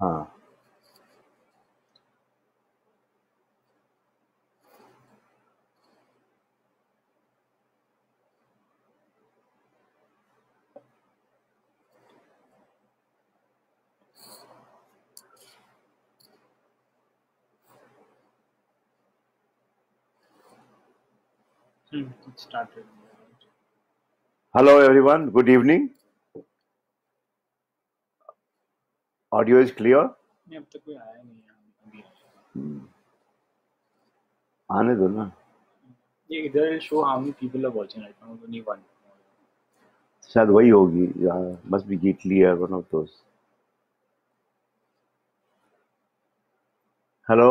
Huh. Hmm, it started. Hello, everyone. Good evening. Audio is clear अब तक तो कोई आया नहीं अभी हम्म। आने दो ना ये इधर show how many people are watching right now only one शायद वही होगी must be get clear one of those hello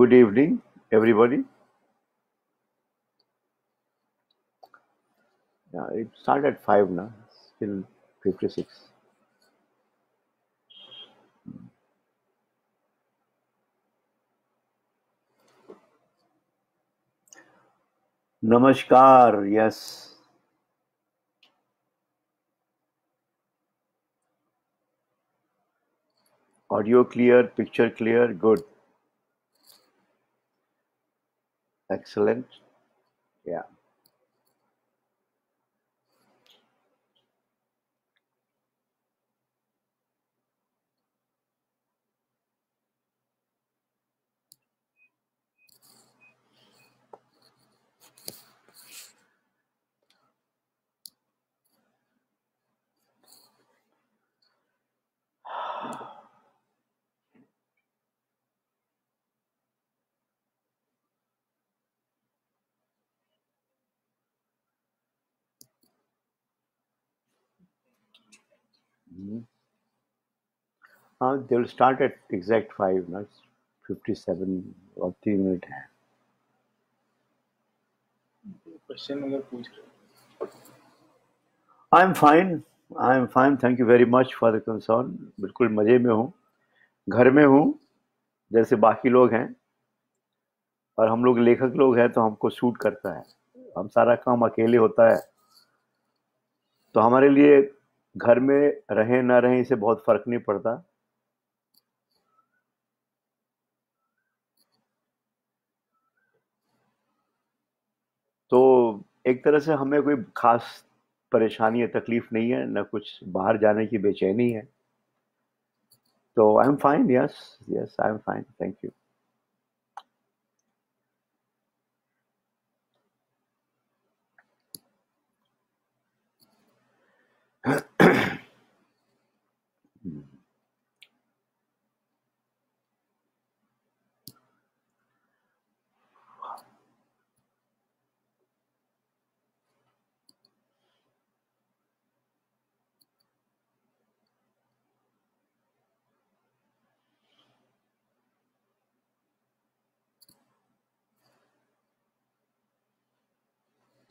good evening everybody Yeah, it started at 5 now, still 56. Namaskar, yes. Audio clear, picture clear, good. Excellent. Yeah. हाँ they will start at exact five ना fifty seven और तीन मिनट है question अगर पूछ रहे I am fine I am fine thank you very much for the concern बिल्कुल मज़े में हूँ घर में हूँ जैसे बाकी लोग हैं और हम लोग लेखक लोग हैं तो हमको सूट करता है हम सारा काम अकेले होता है तो हमारे लिए घर में रहें ना रहें इसे बहुत फ़र्क नहीं पड़ता एक तरह से हमें कोई खास परेशानी या तकलीफ नहीं है ना कुछ बाहर जाने की बेचैनी है तो I am fine yes yes I am fine thank you Huh?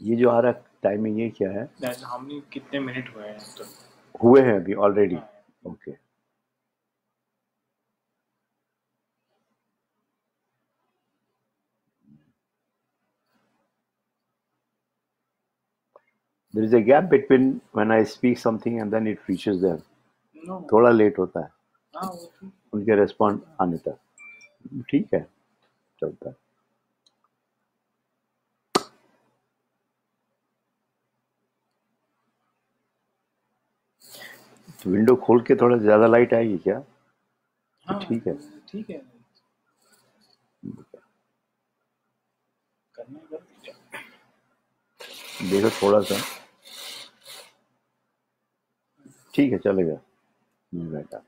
ये जो आ रहा टाइमिंग ये क्या है हम कितने मिनट हुए हैं तो? हुए हैं अभी already okay there is a gap between when I speak something and then it reaches them थोड़ा लेट होता है हाँ, उनके रेस्पॉन्ड आने तक ठीक है चलता है विंडो तो खोल के थोड़ा ज्यादा लाइट आएगी क्या तो हाँ, ठीक है ठीक है देखो थोड़ा सा ठीक है चलेगा नहीं हम्म,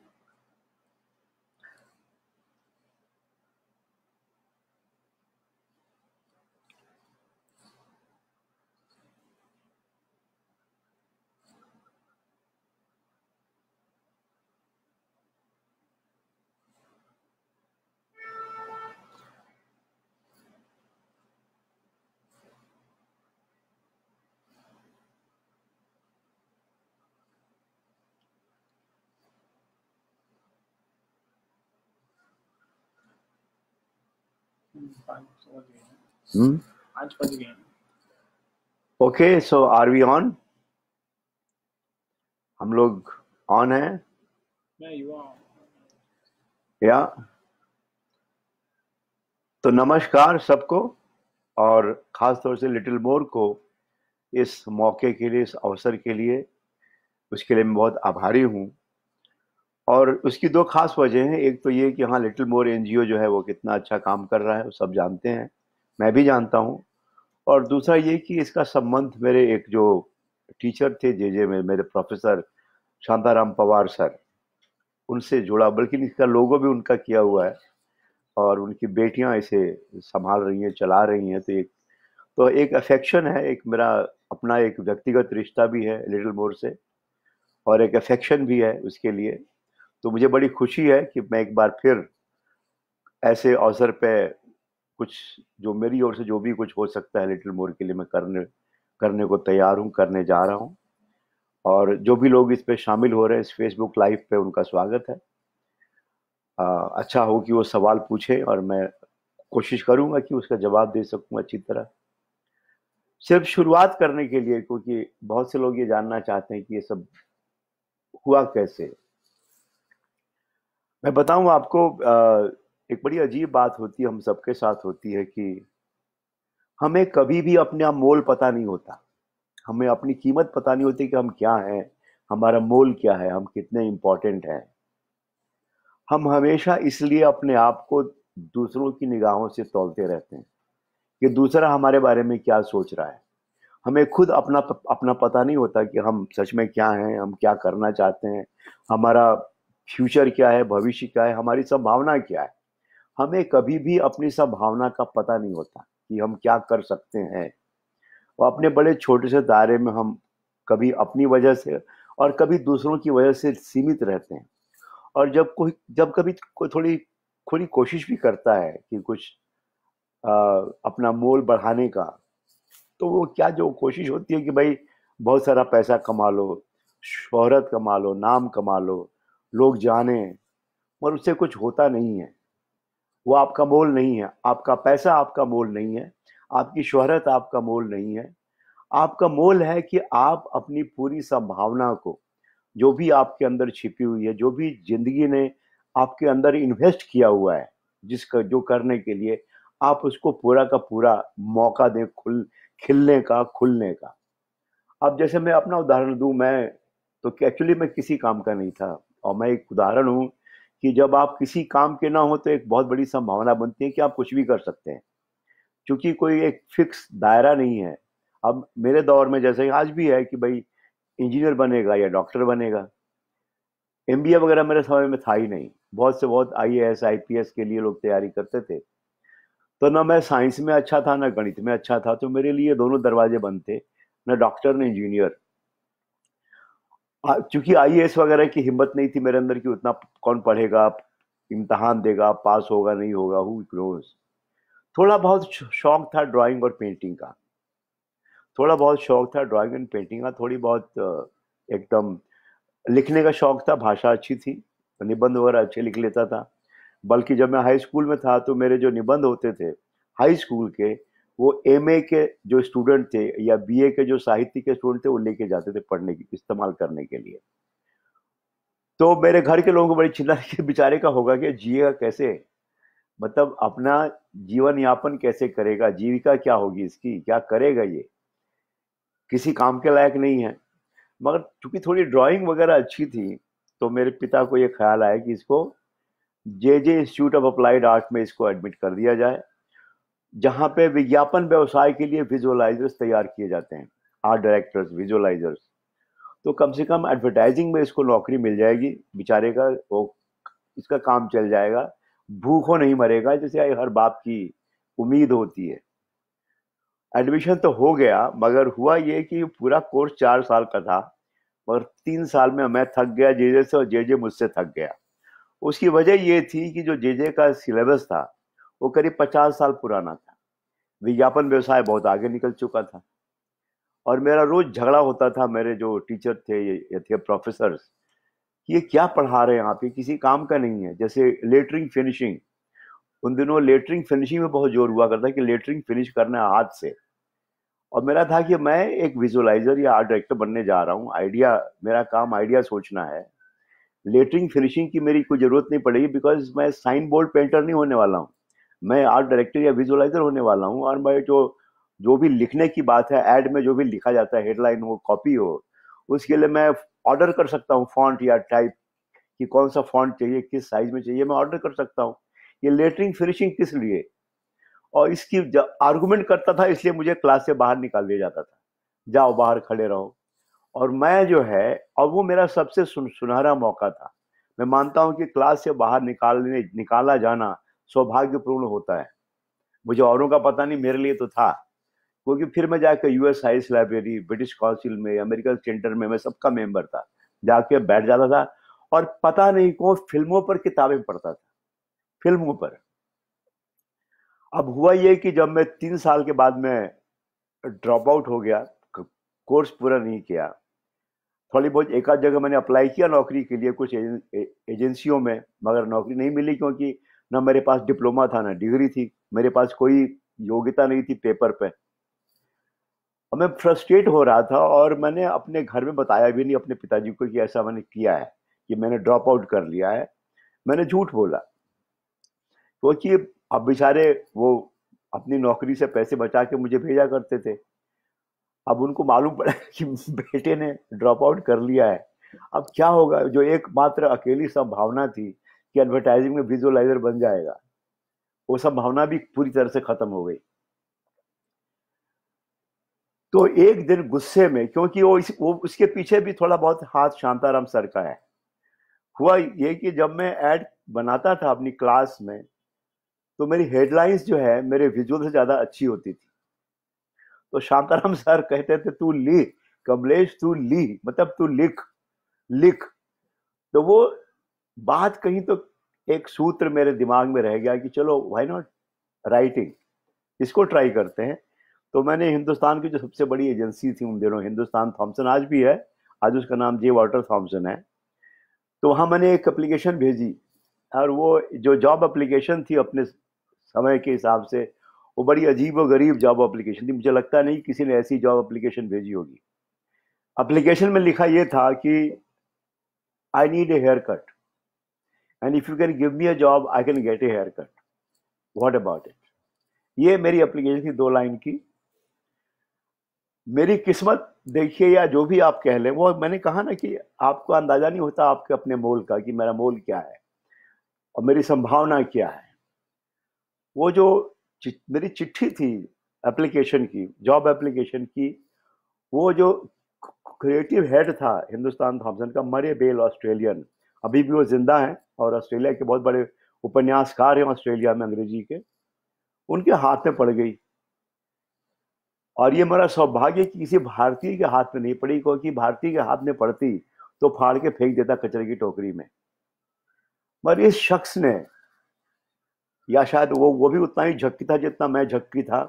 okay so are we on हम लोग ऑन है या तो नमस्कार सबको और ख़ास तौर से लिटिल मोर को इस मौके के लिए इस अवसर के लिए उसके लिए मैं बहुत आभारी हूँ और उसकी दो खास वजह हैं एक तो ये कि हाँ लिटिल मोर एन जो है वो कितना अच्छा काम कर रहा है वो सब जानते हैं मैं भी जानता हूँ और दूसरा ये कि इसका संबंध मेरे एक जो टीचर थे जे जे में मेरे प्रोफेसर शांताराम पवार सर उनसे जुड़ा बल्कि इसका लोगो भी उनका किया हुआ है और उनकी बेटियाँ इसे संभाल रही हैं चला रही हैं तो एक तो एक अफेक्शन है एक मेरा अपना एक व्यक्तिगत रिश्ता भी है लिटिल मोर से और एक अफेक्शन भी है उसके लिए तो मुझे बड़ी खुशी है कि मैं एक बार फिर ऐसे अवसर पे कुछ जो मेरी ओर से जो भी कुछ हो सकता है लिटिल मोर के लिए मैं करने करने को तैयार हूँ करने जा रहा हूँ और जो भी लोग इस पर शामिल हो रहे हैं इस फेसबुक लाइव पे उनका स्वागत है आ, अच्छा हो कि वो सवाल पूछे और मैं कोशिश करूँगा कि उसका जवाब दे सकूँ अच्छी तरह सिर्फ शुरुआत करने के लिए क्योंकि बहुत से लोग ये जानना चाहते हैं कि ये सब हुआ कैसे मैं बताऊं आपको एक बड़ी अजीब बात होती है हम सबके साथ होती है कि हमें कभी भी अपना मोल पता नहीं होता हमें अपनी कीमत पता नहीं होती कि हम क्या हैं हमारा मोल क्या है हम कितने इम्पोर्टेंट हैं हम हमेशा इसलिए अपने आप को दूसरों की निगाहों से तोलते रहते हैं कि दूसरा हमारे बारे में क्या सोच रहा है हमें खुद अपना अपना पता नहीं होता कि हम सच में क्या हैं हम क्या करना चाहते हैं हमारा फ्यूचर क्या है भविष्य क्या है हमारी संभावना क्या है हमें कभी भी अपनी संभावना का पता नहीं होता कि हम क्या कर सकते हैं और अपने बड़े छोटे से दायरे में हम कभी अपनी वजह से और कभी दूसरों की वजह से सीमित रहते हैं और जब कोई जब कभी कोई थोड़ी थोड़ी कोशिश भी करता है कि कुछ आ, अपना मोल बढ़ाने का तो वो क्या जो कोशिश होती है कि भाई बहुत सारा पैसा कमा लो शोहरत कमा लो नाम कमा लो लोग जाने मगर उससे कुछ होता नहीं है वो आपका मोल नहीं है आपका पैसा आपका मोल नहीं है आपकी शोहरत आपका मोल नहीं है आपका मोल है कि आप अपनी पूरी संभावना को जो भी आपके अंदर छिपी हुई है जो भी जिंदगी ने आपके अंदर इन्वेस्ट किया हुआ है जिसका जो करने के लिए आप उसको पूरा का पूरा मौका दें खुल खिलने का खुलने का अब जैसे मैं अपना उदाहरण दूं मैं तो एक्चुअली मैं किसी काम का नहीं था और मैं एक उदाहरण हूँ कि जब आप किसी काम के ना हो तो एक बहुत बड़ी संभावना बनती है कि आप कुछ भी कर सकते हैं क्योंकि कोई एक फिक्स दायरा नहीं है अब मेरे दौर में जैसे आज भी है कि भाई इंजीनियर बनेगा या डॉक्टर बनेगा एम वगैरह मेरे समय में था ही नहीं बहुत से बहुत आई एस आई के लिए लोग तैयारी करते थे तो ना मैं साइंस में अच्छा था ना गणित में अच्छा था तो मेरे लिए दोनों दरवाजे बंद थे ना डॉक्टर ना इंजीनियर क्योंकि आई वगैरह की हिम्मत नहीं थी मेरे अंदर कि उतना कौन पढ़ेगा इम्तहान देगा पास होगा नहीं होगा हु क्लोज थोड़ा बहुत शौक था ड्राइंग और पेंटिंग का थोड़ा बहुत शौक था ड्राइंग एंड पेंटिंग का थोड़ी बहुत एकदम लिखने का शौक था भाषा अच्छी थी निबंध वगैरह अच्छे लिख लेता था बल्कि जब मैं हाई स्कूल में था तो मेरे जो निबंध होते थे हाई स्कूल के वो एम के जो स्टूडेंट थे या बी के जो साहित्य के स्टूडेंट थे वो लेके जाते थे पढ़ने के इस्तेमाल करने के लिए तो मेरे घर के लोगों को बड़ी चिंता के बेचारे का होगा कि जिएगा कैसे मतलब अपना जीवन यापन कैसे करेगा जीविका क्या होगी इसकी क्या करेगा ये किसी काम के लायक नहीं है मगर चूंकि थोड़ी ड्राइंग वगैरह अच्छी थी तो मेरे पिता को ये ख्याल आया कि इसको J J institute of applied art में इसको एडमिट कर दिया जाए जहाँ पे विज्ञापन व्यवसाय के लिए विजुअलाइजर्स तैयार किए जाते हैं आर्ट डायरेक्टर्स विजुअलाइजर्स तो कम से कम एडवर्टाइजिंग में इसको नौकरी मिल जाएगी बेचारे का वो इसका काम चल जाएगा भूखों नहीं मरेगा जैसे हर बाप की उम्मीद होती है एडमिशन तो हो गया मगर हुआ ये कि पूरा कोर्स चार साल का था मगर तीन साल में मैं थक गया जे जे से और जे जे मुझसे थक गया उसकी वजह ये थी कि जो जे जे का सिलेबस था वो करीब पचास साल पुराना था विज्ञापन व्यवसाय बहुत आगे निकल चुका था और मेरा रोज झगड़ा होता था मेरे जो टीचर थे ये थे प्रोफेसर ये क्या पढ़ा रहे हैं आप ये किसी काम का नहीं है जैसे लेटरिंग फिनिशिंग उन दिनों लेटरिंग फिनिशिंग में बहुत जोर हुआ करता कि लेटरिंग फिनिश करना हाथ से और मेरा था कि मैं एक विजुअलाइजर या आर्ट डायरेक्टर बनने जा रहा हूँ आइडिया मेरा काम आइडिया सोचना है लेटरिंग फिनिशिंग की मेरी कोई ज़रूरत नहीं पड़ेगी बिकॉज मैं साइन बोर्ड पेंटर नहीं होने वाला हूँ मैं आर्ट डायरेक्टर या विजुअलाइजर होने वाला हूँ और मैं जो जो भी लिखने की बात है एड में जो भी लिखा जाता है हेडलाइन हो कॉपी हो उसके लिए मैं ऑर्डर कर सकता हूँ फॉन्ट या टाइप कि कौन सा फॉन्ट चाहिए किस साइज में चाहिए मैं ऑर्डर कर सकता हूँ ये लेटरिंग फिनिशिंग किस लिए और इसकी आर्गूमेंट करता था इसलिए मुझे क्लास से बाहर निकाल दिया जाता था जाओ बाहर खड़े रहो और मैं जो है और वो मेरा सबसे सुन, सुनहरा मौका था मैं मानता हूँ कि क्लास से बाहर निकालने निकाला जाना सौभाग्यपूर्ण होता है मुझे औरों का पता नहीं मेरे लिए तो था क्योंकि फिर मैं जाकर USIS library British Council में अमेरिकन सेंटर में मैं सबका मेंबर था जाके बैठ जाता था और पता नहीं कौन फिल्मों पर किताबें पढ़ता था फिल्मों पर अब हुआ ये कि जब मैं तीन साल के बाद में ड्रॉप आउट हो गया कोर्स पूरा नहीं किया थोड़ी बहुत एक आध जगह मैंने अप्लाई किया नौकरी के लिए कुछ एजेंसियों में मगर नौकरी नहीं मिली क्योंकि ना मेरे पास डिप्लोमा था ना डिग्री थी मेरे पास कोई योग्यता नहीं थी पेपर पे और मैं फ्रस्ट्रेट हो रहा था और मैंने अपने घर में बताया भी नहीं अपने पिताजी को कि ऐसा मैंने किया है कि मैंने ड्रॉप आउट कर लिया है मैंने झूठ बोला सोचिए तो अब बेचारे वो अपनी नौकरी से पैसे बचा के मुझे भेजा करते थे अब उनको मालूम पड़ा कि बेटे ने ड्रॉप आउट कर लिया है अब क्या होगा जो एकमात्र अकेली संभावना थी कि एडवर्टाइजिंग में विजुअलाइजर बन जाएगा वो संभावना भी पूरी तरह से खत्म हो गई तो एक दिन गुस्से में क्योंकि वो इस वो उसके पीछे भी थोड़ा बहुत हाथ शांताराम सर का है हुआ ये कि जब मैं ऐड बनाता था अपनी क्लास में तो मेरी हेडलाइंस जो है मेरे विजुअल से ज़्यादा अच्छी होती थी तो शांताराम सर कहते थे तू ली कमलेश तू ली मतलब तू लिख लिख तो वो बात कहीं तो एक सूत्र मेरे दिमाग में रह गया कि चलो वाई नॉट राइटिंग इसको ट्राई करते हैं तो मैंने हिंदुस्तान की जो सबसे बड़ी एजेंसी थी उन दिनों हिंदुस्तान थॉम्सन आज भी है आज उसका नाम जे वाटर थॉम्सन है तो वहाँ मैंने एक अप्लीकेशन भेजी और वो जो जॉब अप्लीकेशन थी अपने समय के हिसाब से वो बड़ी अजीब और गरीब जॉब अप्लीकेशन थी मुझे लगता नहीं किसी ने ऐसी जॉब अप्लीकेशन भेजी होगी अप्लीकेशन में लिखा ये था कि I need a haircut and if you can give me a job I can get a haircut what about it ये मेरी अप्लीकेशन थी दो लाइन की मेरी किस्मत देखिए या जो भी आप कह लें वो मैंने कहा ना कि आपको अंदाज़ा नहीं होता आपके अपने मोल का कि मेरा मोल क्या है और मेरी संभावना क्या है वो जो मेरी चिट्ठी थी एप्लीकेशन की जॉब एप्लीकेशन की वो जो क्रिएटिव हेड था हिंदुस्तान थॉमसन का मरे बेल ऑस्ट्रेलियन अभी भी वो जिंदा हैं और ऑस्ट्रेलिया के बहुत बड़े उपन्यासकार हैं ऑस्ट्रेलिया में अंग्रेजी के उनके हाथ में पड़ गई और ये मेरा सौभाग्य कि किसी भारतीय के हाथ में नहीं पड़ी क्योंकि भारतीय के हाथ में पड़ती तो फाड़ के फेंक देता कचरे की टोकरी में मगर इस शख्स ने या शायद वो वो भी उतना ही झक्की था जितना मैं झक्की था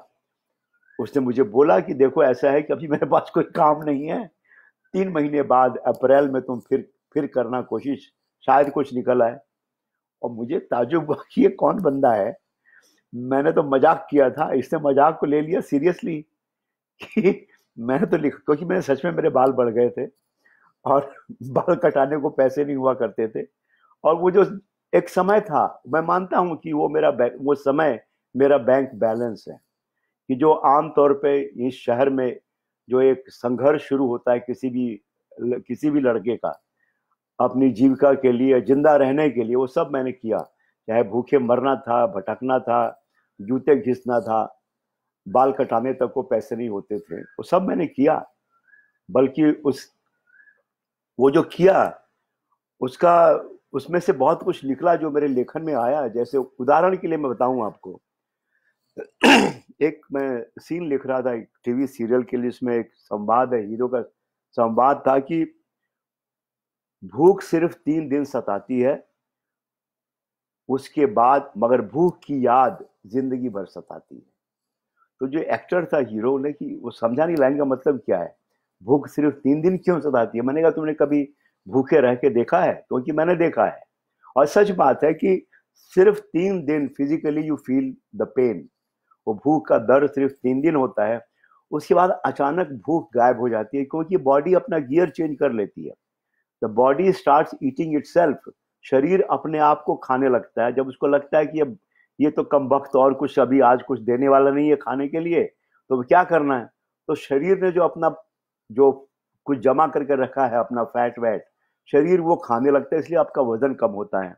उसने मुझे बोला कि देखो ऐसा है कि अभी मेरे पास कोई काम नहीं है तीन महीने बाद अप्रैल में तुम फिर फिर करना कोशिश शायद कुछ निकल आए और मुझे ताजुब हुआ कि ये कौन बंदा है मैंने तो मजाक किया था इसने मजाक को ले लिया सीरियसली कि मैंने तो लिख क्योंकि मैंने सच में मेरे बाल बढ़ गए थे और बाल कटाने को पैसे नहीं हुआ करते थे और वो जो एक समय था मैं मानता हूँ कि वो मेरा वो समय मेरा बैंक बैलेंस है कि जो आम तौर पे इस शहर में जो एक संघर्ष शुरू होता है किसी भी किसी भी लड़के का अपनी जीविका के लिए जिंदा रहने के लिए वो सब मैंने किया चाहे भूखे मरना था भटकना था जूते घिसना था बाल कटाने तक को पैसे नहीं होते थे वो सब मैंने किया बल्कि उस वो जो किया उसका उसमें से बहुत कुछ निकला जो मेरे लेखन में आया जैसे उदाहरण के लिए मैं बताऊं आपको एक मैं सीन लिख रहा था एक टीवी सीरियल के लिए उसमें एक संवाद है हीरो का संवाद था कि भूख सिर्फ तीन दिन सताती है उसके बाद मगर भूख की याद जिंदगी भर सताती है तो जो एक्टर था हीरो ने कि वो समझा नहीं लाइन का मतलब क्या है भूख सिर्फ तीन दिन क्यों सताती है मैंने कहा तुमने कभी भूखे रह के देखा है क्योंकि तो मैंने देखा है और सच बात है कि सिर्फ तीन दिन physically you feel the pain वो भूख का दर्द सिर्फ तीन दिन होता है उसके बाद अचानक भूख गायब हो जाती है क्योंकि बॉडी अपना गियर चेंज कर लेती है बॉडी स्टार्ट ईटिंग इट शरीर अपने आप को खाने लगता है जब उसको लगता है कि अब ये तो कम वक्त और कुछ अभी आज कुछ देने वाला नहीं है खाने के लिए तो क्या करना है तो शरीर ने जो अपना जो कुछ जमा करके रखा है अपना फैट वैट शरीर वो खाने लगता है इसलिए आपका वजन कम होता है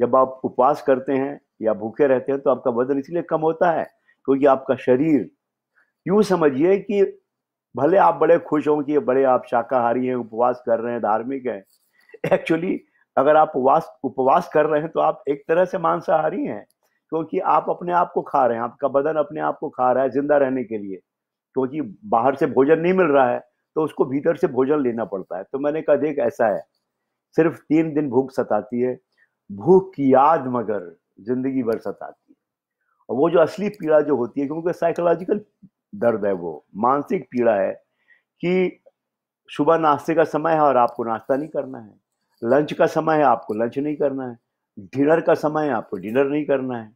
जब आप उपवास करते हैं या भूखे रहते हैं तो आपका वजन इसलिए कम होता है क्योंकि आपका शरीर यूं समझिए कि भले आप बड़े खुश हों कि बड़े आप शाकाहारी हैं उपवास कर रहे हैं धार्मिक हैं एक्चुअली अगर आप उपवास उपवास कर रहे हैं तो आप एक तरह से मांसाहारी हैं क्योंकि आप अपने आप को खा रहे हैं आपका बदन अपने आप को खा रहा है जिंदा रहने के लिए क्योंकि बाहर से भोजन नहीं मिल रहा है तो उसको भीतर से भोजन लेना पड़ता है तो मैंने कहा देख ऐसा है सिर्फ तीन दिन भूख सताती है भूख की याद मगर जिंदगी भर सताती है और वो जो असली पीड़ा जो होती है क्योंकि साइकोलॉजिकल दर्द है वो मानसिक पीड़ा है कि सुबह नाश्ते का समय है और आपको नाश्ता नहीं करना है लंच का समय है आपको लंच नहीं करना है डिनर का समय है आपको डिनर नहीं करना है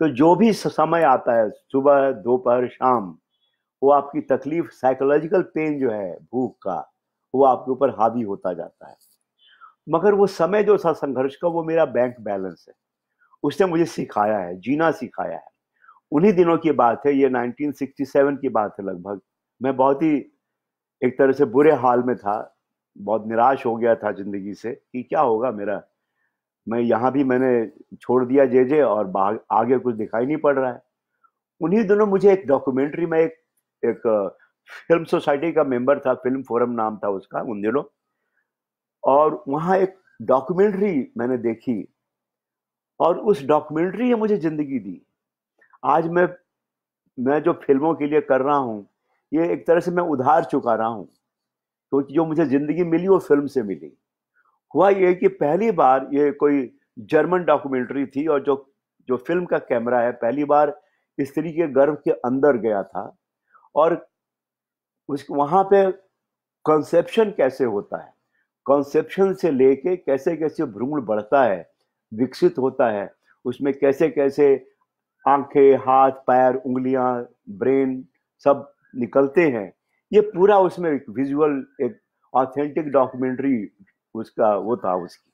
तो जो भी समय आता है सुबह दोपहर शाम वो आपकी तकलीफ साइकोलॉजिकल पेन जो है भूख का वो आपके ऊपर हावी होता जाता है मगर वो समय जो था संघर्ष का वो मेरा बैंक बैलेंस है उसने मुझे सिखाया है जीना सिखाया है उन्हीं दिनों की बात है ये 1967 की बात है लगभग मैं बहुत ही एक तरह से बुरे हाल में था बहुत निराश हो गया था ज़िंदगी से कि क्या होगा मेरा मैं यहाँ भी मैंने छोड़ दिया जे जे और आगे कुछ दिखाई नहीं पड़ रहा है उन्हीं दिनों मुझे एक डॉक्यूमेंट्री में एक एक फिल्म सोसाइटी का मेंबर था फिल्म फोरम नाम था उसका उन दिनों और वहाँ एक डॉक्यूमेंट्री मैंने देखी और उस डॉक्यूमेंट्री ने मुझे ज़िंदगी दी आज मैं मैं जो फिल्मों के लिए कर रहा हूँ ये एक तरह से मैं उधार चुका रहा हूँ क्योंकि तो जो मुझे ज़िंदगी मिली वो फिल्म से मिली हुआ ये कि पहली बार ये कोई जर्मन डॉक्यूमेंट्री थी और जो जो फिल्म का कैमरा है पहली बार स्त्री के गर्भ के अंदर गया था और उस वहाँ पे कंसेप्शन कैसे होता है कंसेप्शन से लेके कैसे कैसे भ्रूण बढ़ता है विकसित होता है उसमें कैसे कैसे आंखें हाथ पैर उंगलियां ब्रेन सब निकलते हैं ये पूरा उसमें एक विजुअल एक ऑथेंटिक डॉक्यूमेंट्री उसका वो था उसकी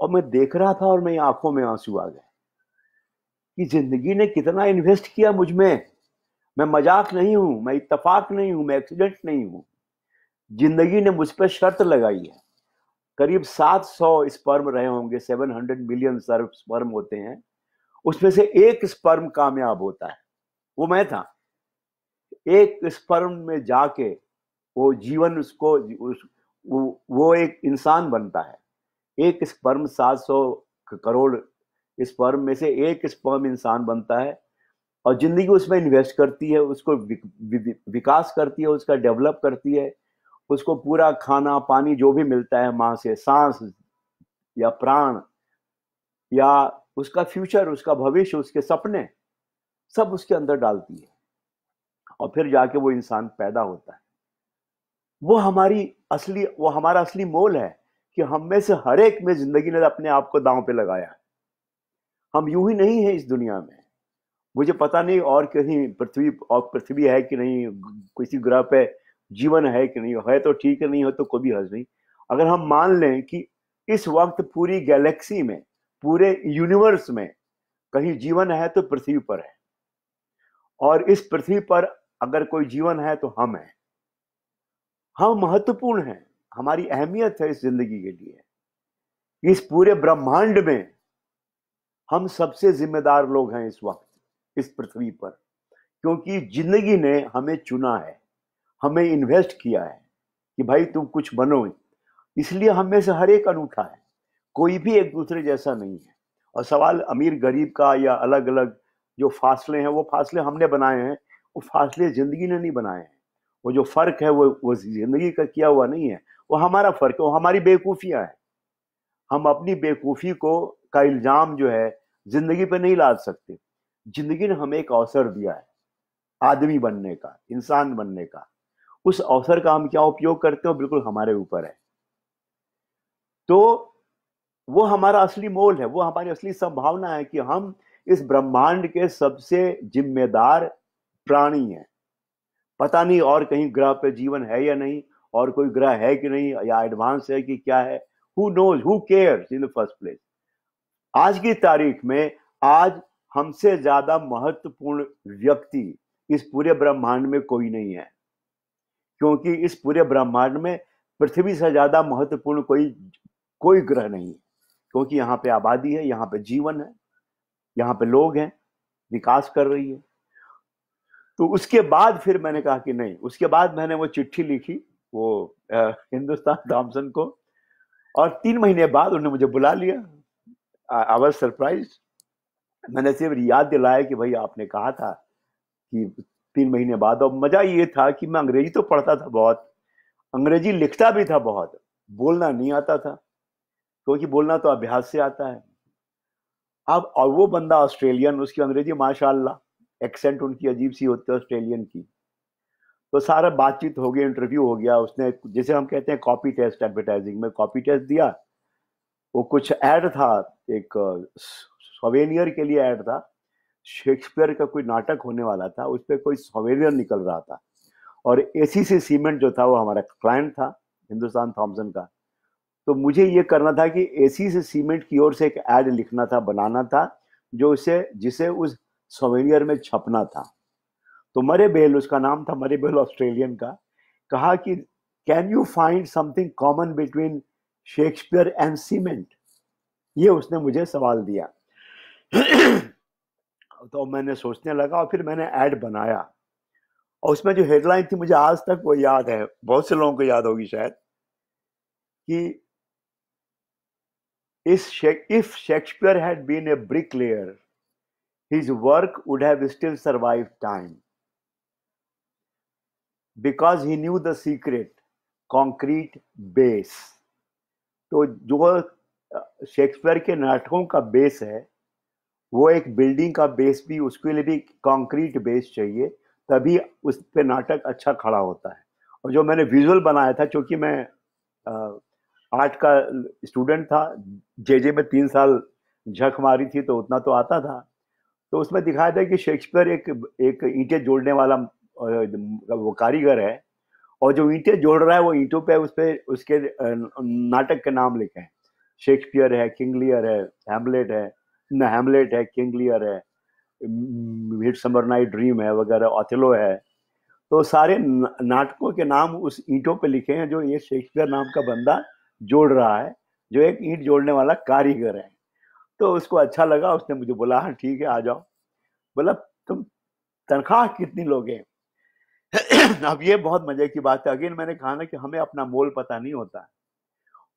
और मैं देख रहा था और मेरी आंखों में आंसू आ गए कि जिंदगी ने कितना इन्वेस्ट किया मुझ में मैं मजाक नहीं हूं मैं इतफाक नहीं हूं मैं एक्सीडेंट नहीं हूं जिंदगी ने मुझ पर शर्त लगाई है करीब 700 स्पर्म रहे होंगे 700 मिलियन सर्व स्पर्म होते हैं उसमें से एक स्पर्म कामयाब होता है वो मैं था एक स्पर्म में जाके वो जीवन उसको उस, वो, वो एक इंसान बनता है एक स्पर्म सात सौ करोड़ स्पर्म में से एक स्पर्म इंसान बनता है और जिंदगी उसमें इन्वेस्ट करती है उसको विकास करती है उसका डेवलप करती है उसको पूरा खाना पानी जो भी मिलता है माँ से सांस या प्राण या उसका फ्यूचर उसका भविष्य उसके सपने सब उसके अंदर डालती है और फिर जाके वो इंसान पैदा होता है वो हमारी असली वो हमारा असली मोल है कि हम में से हर एक में जिंदगी ने अपने आप को दांव पे लगाया हम यूं ही नहीं है इस दुनिया में मुझे पता नहीं और कहीं पृथ्वी और पृथ्वी है कि नहीं किसी ग्रह पे जीवन है कि नहीं है तो ठीक है नहीं हो तो कोई भी हर्ज नहीं अगर हम मान लें कि इस वक्त पूरी गैलेक्सी में पूरे यूनिवर्स में कहीं जीवन है तो पृथ्वी पर है और इस पृथ्वी पर अगर कोई जीवन है तो हम हैं हम महत्वपूर्ण हैं हमारी अहमियत है इस जिंदगी के लिए इस पूरे ब्रह्मांड में हम सबसे जिम्मेदार लोग हैं इस वक्त इस पृथ्वी पर क्योंकि जिंदगी ने हमें चुना है हमें इन्वेस्ट किया है कि भाई तुम कुछ बनो इसलिए हम में से हर एक अनूठा है कोई भी एक दूसरे जैसा नहीं है और सवाल अमीर गरीब का या अलग अलग जो फासले हैं वो फासले हमने बनाए हैं वो फासले ज़िंदगी ने नहीं बनाए हैं वो जो फ़र्क है वो वो ज़िंदगी का किया हुआ नहीं है वो हमारा फ़र्क है वो हमारी बेवकूफ़ियाँ हैं हम अपनी बेवकूफ़ी को का इल्ज़ाम जो है ज़िंदगी पर नहीं ला सकते ज़िंदगी ने हमें एक अवसर दिया है आदमी बनने का इंसान बनने का उस अवसर का हम क्या उपयोग करते हो बिल्कुल हमारे ऊपर है तो वो हमारा असली मोल है वो हमारी असली संभावना है कि हम इस ब्रह्मांड के सबसे जिम्मेदार प्राणी हैं पता नहीं और कहीं ग्रह पे जीवन है या नहीं और कोई ग्रह है कि नहीं या एडवांस है कि क्या है who knows who cares in the first place आज की तारीख में आज हमसे ज्यादा महत्वपूर्ण व्यक्ति इस पूरे ब्रह्मांड में कोई नहीं है क्योंकि इस पूरे ब्रह्मांड में पृथ्वी से ज्यादा महत्वपूर्ण कोई कोई ग्रह नहीं है क्योंकि यहाँ पे आबादी है यहाँ पे जीवन है यहाँ पे लोग हैं विकास कर रही है तो उसके बाद फिर मैंने कहा कि नहीं उसके बाद मैंने वो चिट्ठी लिखी वो हिंदुस्तान थॉम्सन को और तीन महीने बाद उन्होंने मुझे बुला लिया आई वॉज सरप्राइज मैंने सिर्फ याद दिलाया कि भाई आपने कहा था कि तीन महीने बाद और मज़ा ये था कि मैं अंग्रेजी तो पढ़ता था बहुत अंग्रेजी लिखता भी था बहुत बोलना नहीं आता था क्योंकि बोलना तो अभ्यास से आता है अब और वो बंदा ऑस्ट्रेलियन उसकी अंग्रेजी माशाल्लाह एक्सेंट उनकी अजीब सी होती है ऑस्ट्रेलियन की तो सारा बातचीत हो गई इंटरव्यू हो गया उसने जिसे हम कहते हैं कॉपी टेस्ट एडवर्टाइजिंग में कॉपी टेस्ट दिया वो कुछ ऐड था एक सोवेनियर के लिए ऐड था शेक्सपियर का कोई नाटक होने वाला था उस पर कोई सोवेनियर निकल रहा था और ए सी सीमेंट जो था वो हमारा क्लाइंट था हिंदुस्तान थॉमसन का तो मुझे ये करना था कि एसी से सीमेंट की ओर से एक ऐड लिखना था बनाना था जो उसे जिसे उस सोवेनियर में छपना था तो मरे बेल उसका नाम था मरे बेल ऑस्ट्रेलियन का कहा कि can you find something common between Shakespeare and cement ये उसने मुझे सवाल दिया तो मैंने सोचने लगा और फिर मैंने ऐड बनाया और उसमें जो हेडलाइन थी मुझे आज तक वो याद है बहुत से लोगों को याद होगी शायद कि if Shakespeare had been a bricklayer his work would have still survive time because he knew the secret concrete base तो जो शेक्सपियर के नाटकों का बेस है वो एक बिल्डिंग का बेस भी उसके लिए भी कॉन्क्रीट बेस चाहिए तभी उस पर नाटक अच्छा खड़ा होता है और जो मैंने विजुअल बनाया था क्योंकि मैं आर्ट का स्टूडेंट था जे जे में तीन साल झक मारी थी तो उतना तो आता था तो उसमें दिखाया था कि शेक्सपियर एक एक ईंटें जोड़ने वाला वो कारीगर है और जो ईंटें जोड़ रहा है वो ईंटों पे उस पर उसके नाटक के नाम लिखे हैं शेक्सपियर है किंगलियर है हेमलेट है न हेमलेट है किंगलियर है मिड समर नाइट ड्रीम है वगैरह ऑथेलो है तो सारे नाटकों के नाम उस ईंटों पे लिखे हैं जो ये शेक्सपियर नाम का बंदा जोड़ रहा है जो एक ईंट जोड़ने वाला कारीगर है तो उसको अच्छा लगा उसने मुझे बोला हाँ ठीक है आ जाओ बोला तुम तनख्वाह कितनी लोगे अब ये बहुत मजे की बात है अगेन मैंने कहा ना कि हमें अपना मोल पता नहीं होता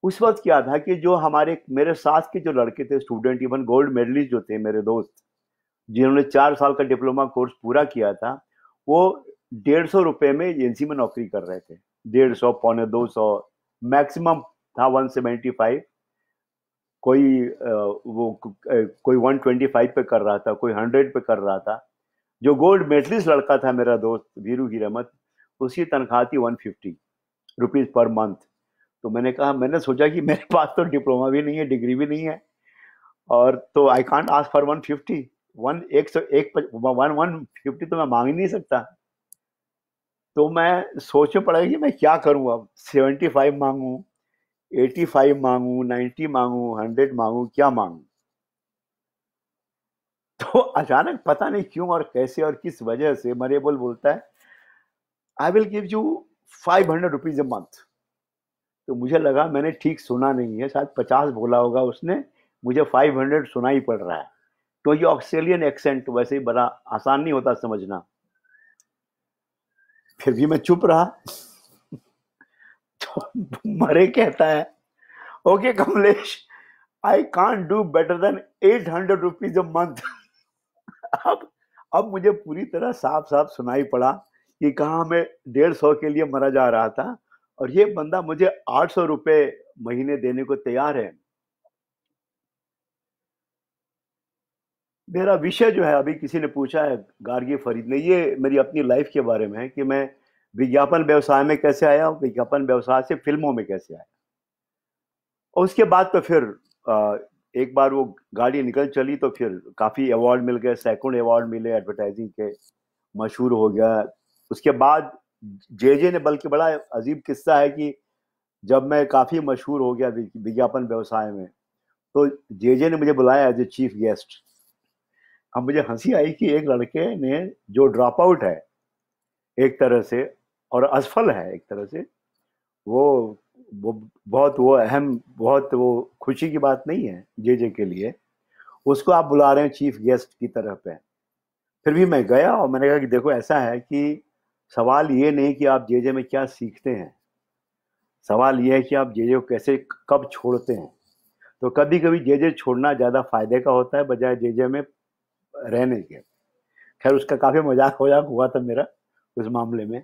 उस वक्त क्या था कि जो हमारे मेरे साथ के जो लड़के थे स्टूडेंट इवन गोल्ड मेडलिस्ट जो थे मेरे दोस्त जिन्होंने चार साल का डिप्लोमा कोर्स पूरा किया था वो डेढ़ सौ रुपये में एजेंसी में नौकरी कर रहे थे डेढ़ सौ पौने दो सौ मैक्सिमम था 175 कोई वो कोई 125 पे कर रहा था कोई 100 पे कर रहा था जो गोल्ड मेडलिस्ट लड़का था मेरा दोस्त वीरू रमत उसकी तनख्वाह थी 150 फिफ्टी रुपीज़ पर मंथ तो मैंने कहा मैंने सोचा कि मेरे पास तो डिप्लोमा भी नहीं है डिग्री भी नहीं है और तो I can't ask for one fifty one एक सौ एक वन वन फिफ्टी तो मैं मांग ही नहीं सकता तो मैं सोच पड़ा कि मैं क्या करूँ अब सेवेंटी फाइव मांगूँ एटी फाइव मांगू नाइन्टी मांगू हंड्रेड मांगू क्या मांगू तो अचानक पता नहीं क्यों और कैसे और किस वजह से बोल बोलता है I will give you five hundred rupees a month तो मुझे लगा मैंने ठीक सुना नहीं है शायद पचास बोला होगा उसने मुझे फाइव हंड्रेड सुना ही पड़ रहा है तो ये ऑस्ट्रेलियन एक्सेंट वैसे ही बड़ा आसान नहीं होता समझना फिर भी मैं चुप रहा मरे कहता है okay Kamlesh I can do better than eight hundred rupees a month अब अब मुझे पूरी तरह साफ साफ सुनाई पड़ा कि कहाँ मैं डेढ़ सौ के लिए मरा जा रहा था और ये बंदा मुझे आठ सौ रुपये महीने देने को तैयार है मेरा विषय जो है अभी किसी ने पूछा है गार्गी फरीद ने ये मेरी अपनी लाइफ के बारे में है कि मैं विज्ञापन व्यवसाय में कैसे आया विज्ञापन व्यवसाय से फिल्मों में कैसे आया और उसके बाद तो फिर एक बार वो गाड़ी निकल चली तो फिर काफ़ी अवार्ड मिल गए सैकड़ों अवार्ड मिले एडवर्टाइजिंग के मशहूर हो गया उसके बाद जे जे ने बल्कि बड़ा अजीब किस्सा है कि जब मैं काफ़ी मशहूर हो गया विज्ञापन व्यवसाय में तो जे जे ने मुझे बुलाया एज ए चीफ गेस्ट अब मुझे हंसी आई कि एक लड़के ने जो ड्रॉप आउट है एक तरह से और असफल है एक तरह से वो वो बहुत वो अहम बहुत वो खुशी की बात नहीं है जे जे के लिए उसको आप बुला रहे हैं चीफ गेस्ट की तरह पे फिर भी मैं गया और मैंने कहा कि देखो ऐसा है कि सवाल ये नहीं कि आप जे जे में क्या सीखते हैं सवाल ये है कि आप जे जे को कैसे कब छोड़ते हैं तो कभी कभी जे जे छोड़ना ज़्यादा फायदे का होता है बजाय जे जे में रहने के खैर उसका काफ़ी मजाक वजाक हुआ था मेरा उस मामले में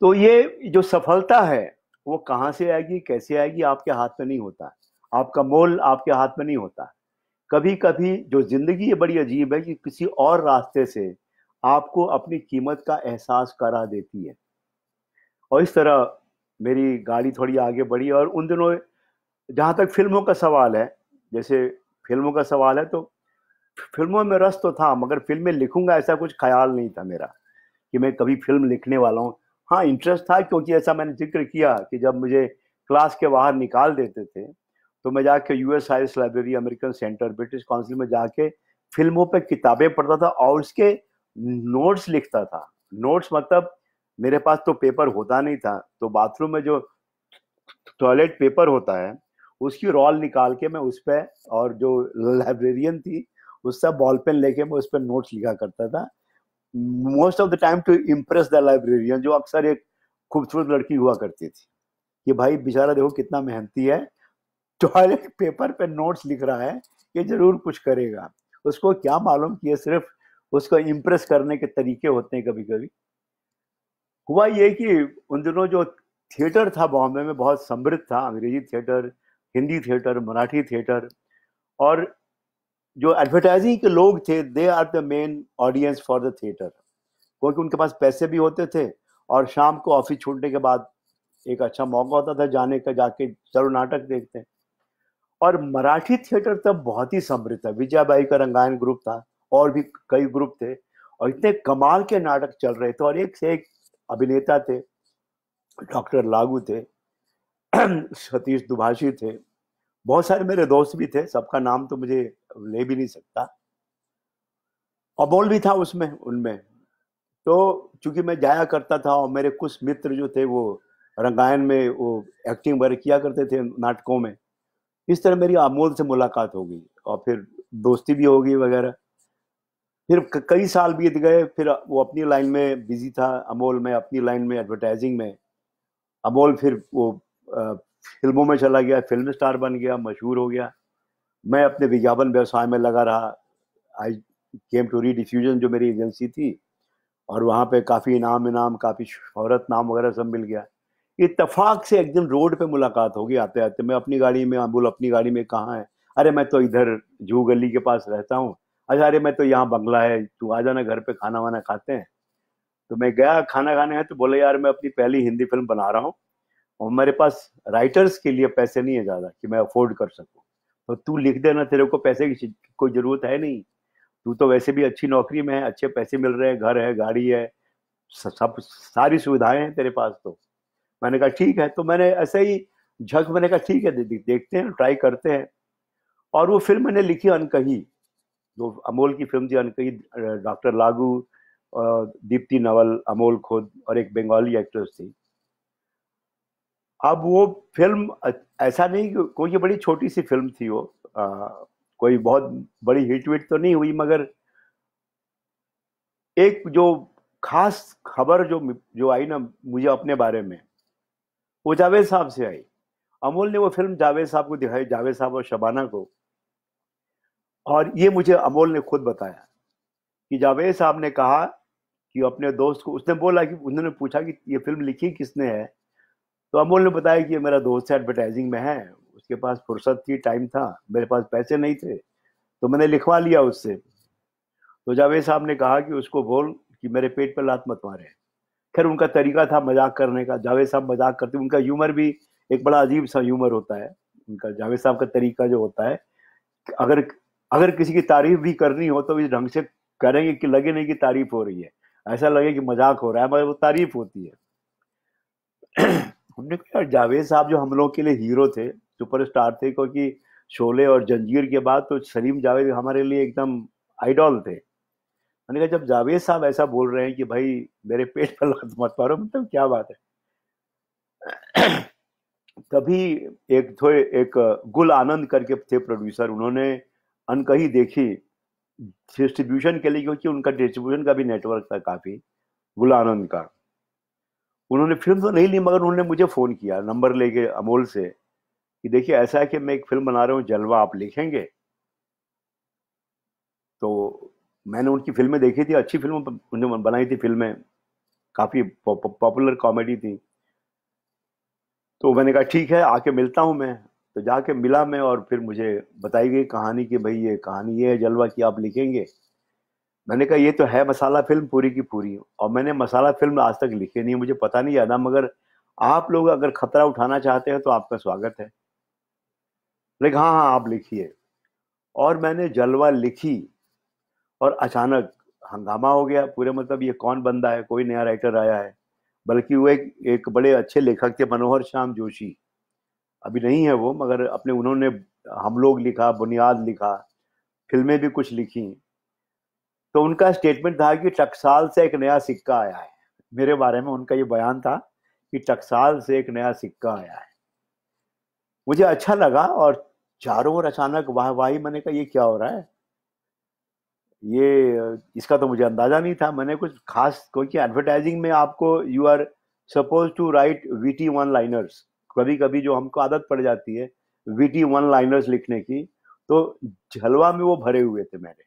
तो ये जो सफलता है वो कहाँ से आएगी कैसे आएगी आपके हाथ में नहीं होता आपका मोल आपके हाथ में नहीं होता कभी कभी जो जिंदगी ये बड़ी अजीब है कि किसी और रास्ते से आपको अपनी कीमत का एहसास करा देती है और इस तरह मेरी गाड़ी थोड़ी आगे बढ़ी और उन दिनों जहाँ तक फिल्मों का सवाल है जैसे फिल्मों का सवाल है तो फिल्मों में रस तो था मगर फिल्में लिखूंगा ऐसा कुछ ख्याल नहीं था मेरा कि मैं कभी फिल्म लिखने वाला हूँ हाँ इंटरेस्ट था क्योंकि ऐसा मैंने जिक्र किया कि जब मुझे क्लास के बाहर निकाल देते थे तो मैं जाके USIS library American centre British Council में जाके फिल्मों पे किताबें पढ़ता था और उसके नोट्स लिखता था नोट्स मतलब मेरे पास तो पेपर होता नहीं था तो बाथरूम में जो टॉयलेट पेपर होता है उसकी रोल निकाल के मैं उस पर और जो लाइब्रेरियन थी उससे बॉल पेन लेके मैं उस पर नोट्स लिखा करता था most of the time to impress the librarian जो अक्सर एक खूबसूरत लड़की हुआ करती थी कि भाई बेचारा देखो कितना मेहनती है टॉयलेट पेपर पे नोट्स लिख रहा है ये जरूर कुछ करेगा उसको क्या मालूम कि ये सिर्फ उसको इम्प्रेस करने के तरीके होते हैं कभी कभी हुआ ये कि उन दिनों जो थिएटर था बॉम्बे में बहुत समृद्ध था अंग्रेजी theatre Hindi theatre Marathi theatre और जो एडवर्टाइजिंग के लोग थे they are the main audience for the theatre क्योंकि उनके पास पैसे भी होते थे और शाम को ऑफिस छूटने के बाद एक अच्छा मौका होता था जाने का जाके चलो नाटक देखते हैं और मराठी थिएटर तब बहुत ही समृद्ध था विजयाबाई का रंगायन ग्रुप था और भी कई ग्रुप थे और इतने कमाल के नाटक चल रहे थे और एक से एक अभिनेता थे डॉक्टर लागू थे सतीश दुभाषी थे बहुत सारे मेरे दोस्त भी थे सबका नाम तो मुझे ले भी नहीं सकता बोल भी था उसमें उनमें तो चूंकि मैं जाया करता था और मेरे कुछ मित्र जो थे वो रंगायन में वो एक्टिंग वगैरह किया करते थे नाटकों में इस तरह मेरी अमोल से मुलाकात हो गई और फिर दोस्ती भी होगी वगैरह फिर कई साल बीत गए फिर वो अपनी लाइन में बिजी था अमोल में अपनी लाइन में एडवर्टाइजिंग में अमोल फिर वो फिल्मों में चला गया फिल्म स्टार बन गया मशहूर हो गया मैं अपने विज्ञापन व्यवसाय में लगा रहा आई केम टू री डिफ्यूजन जो मेरी एजेंसी थी और वहाँ पे काफ़ी इनाम इनाम काफ़ी शहरत नाम वगैरह सब मिल गया इतफाक से एक दिन रोड पे मुलाकात होगी आते आते मैं अपनी गाड़ी में अबुल अपनी गाड़ी में कहाँ है अरे मैं तो इधर जू गली के पास रहता हूँ अच्छा अरे मैं तो यहाँ बंगला है तू आ जाना घर पे खाना वाना खाते हैं तो मैं गया खाना खाने है तो बोले यार मैं अपनी पहली हिंदी फिल्म बना रहा हूँ और मेरे पास राइटर्स के लिए पैसे नहीं है ज़्यादा कि मैं अफोर्ड कर सकूँ तो तू लिख देना तेरे को पैसे की कोई ज़रूरत है नहीं तू तो वैसे भी अच्छी नौकरी में है अच्छे पैसे मिल रहे हैं घर है गाड़ी है सब सारी सुविधाएं हैं तेरे पास तो मैंने कहा ठीक है तो मैंने ऐसे ही झक मैंने कहा ठीक है दीदी देखते हैं ट्राई करते हैं और वो फिल्म मैंने लिखी अनकही जो अमोल की फिल्म थी अनकही डॉक्टर लागू दीप्ति नवल अमोल खुद और एक बंगाली एक्ट्रेस थी अब वो फिल्म ऐसा नहीं कोई बड़ी छोटी सी फिल्म थी वो आ, कोई बहुत बड़ी हिट विट तो नहीं हुई मगर एक जो खास खबर जो जो आई ना मुझे अपने बारे में वो जावेद साहब से आई अमोल ने वो फिल्म जावेद साहब को दिखाई जावेद साहब और शबाना को और ये मुझे अमोल ने खुद बताया कि जावेद साहब ने कहा कि अपने दोस्त को उसने बोला कि उन्होंने पूछा कि ये फिल्म लिखी किसने है तो अमोल ने बताया कि मेरा दोस्त है एडवर्टाइजिंग में है उसके पास फुर्सत थी टाइम था मेरे पास पैसे नहीं थे तो मैंने लिखवा लिया उससे तो जावेद साहब ने कहा कि उसको बोल कि मेरे पेट पर पे लात मत मारे खैर उनका तरीका था मजाक करने का जावेद साहब मजाक करते उनका ह्यूमर भी एक बड़ा अजीब सा ह्यूमर होता है उनका जावेद साहब का तरीका जो होता है अगर अगर किसी की तारीफ भी करनी हो तो इस ढंग से करेंगे कि लगे नहीं कि तारीफ हो रही है ऐसा लगे कि मजाक हो रहा है मगर वो तारीफ होती है हमने कहा जावेद साहब जो हम लोग के लिए हीरो थे सुपरस्टार थे क्योंकि शोले और जंजीर के बाद तो सलीम जावेद हमारे लिए एकदम आइडॉल थे मैंने कहा जब जावेद साहब ऐसा बोल रहे हैं कि भाई मेरे पेट पर लात मत मारो मतलब क्या बात है तभी एक थोड़े एक गुल आनंद करके थे प्रोड्यूसर उन्होंने अनकही देखी डिस्ट्रीब्यूशन के लिए क्योंकि उनका डिस्ट्रीब्यूशन का भी नेटवर्क था काफ़ी गुल आनंद का उन्होंने फिल्म तो नहीं ली मगर उन्होंने मुझे फ़ोन किया नंबर लेके अमोल से कि देखिए ऐसा है कि मैं एक फिल्म बना रहा हूँ जलवा आप लिखेंगे तो मैंने उनकी फिल्में देखी थी अच्छी फिल्म उन्होंने बनाई थी फिल्में काफ़ी पॉपुलर कॉमेडी थी तो मैंने कहा ठीक है आके मिलता हूँ मैं तो जाके मिला मैं और फिर मुझे बताई गई कहानी कि भाई ये कहानी ये है जलवा की आप लिखेंगे मैंने कहा ये तो है मसाला फिल्म पूरी की पूरी और मैंने मसाला फिल्म आज तक लिखी नहीं मुझे पता नहीं ज्यादा मगर आप लोग अगर खतरा उठाना चाहते हैं तो आपका स्वागत है लेकिन हाँ हाँ आप लिखिए और मैंने जलवा लिखी और अचानक हंगामा हो गया पूरे मतलब ये कौन बंदा है कोई नया राइटर आया है बल्कि वो एक एक बड़े अच्छे लेखक थे मनोहर श्याम जोशी अभी नहीं है वो मगर अपने उन्होंने हम लोग लिखा बुनियाद लिखा फिल्में भी कुछ लिखी तो उनका स्टेटमेंट था कि टकसाल से एक नया सिक्का आया है मेरे बारे में उनका ये बयान था कि टकसाल से एक नया सिक्का आया है मुझे अच्छा लगा और चारों ओर अचानक वाह वाही मैंने कहा ये क्या हो रहा है ये इसका तो मुझे अंदाजा नहीं था मैंने कुछ खास क्योंकि एडवर्टाइजिंग में आपको you are suppose to write witty one liners कभी कभी जो हमको आदत पड़ जाती है वी टी वन लाइनर्स लिखने की तो झलवा में वो भरे हुए थे मेरे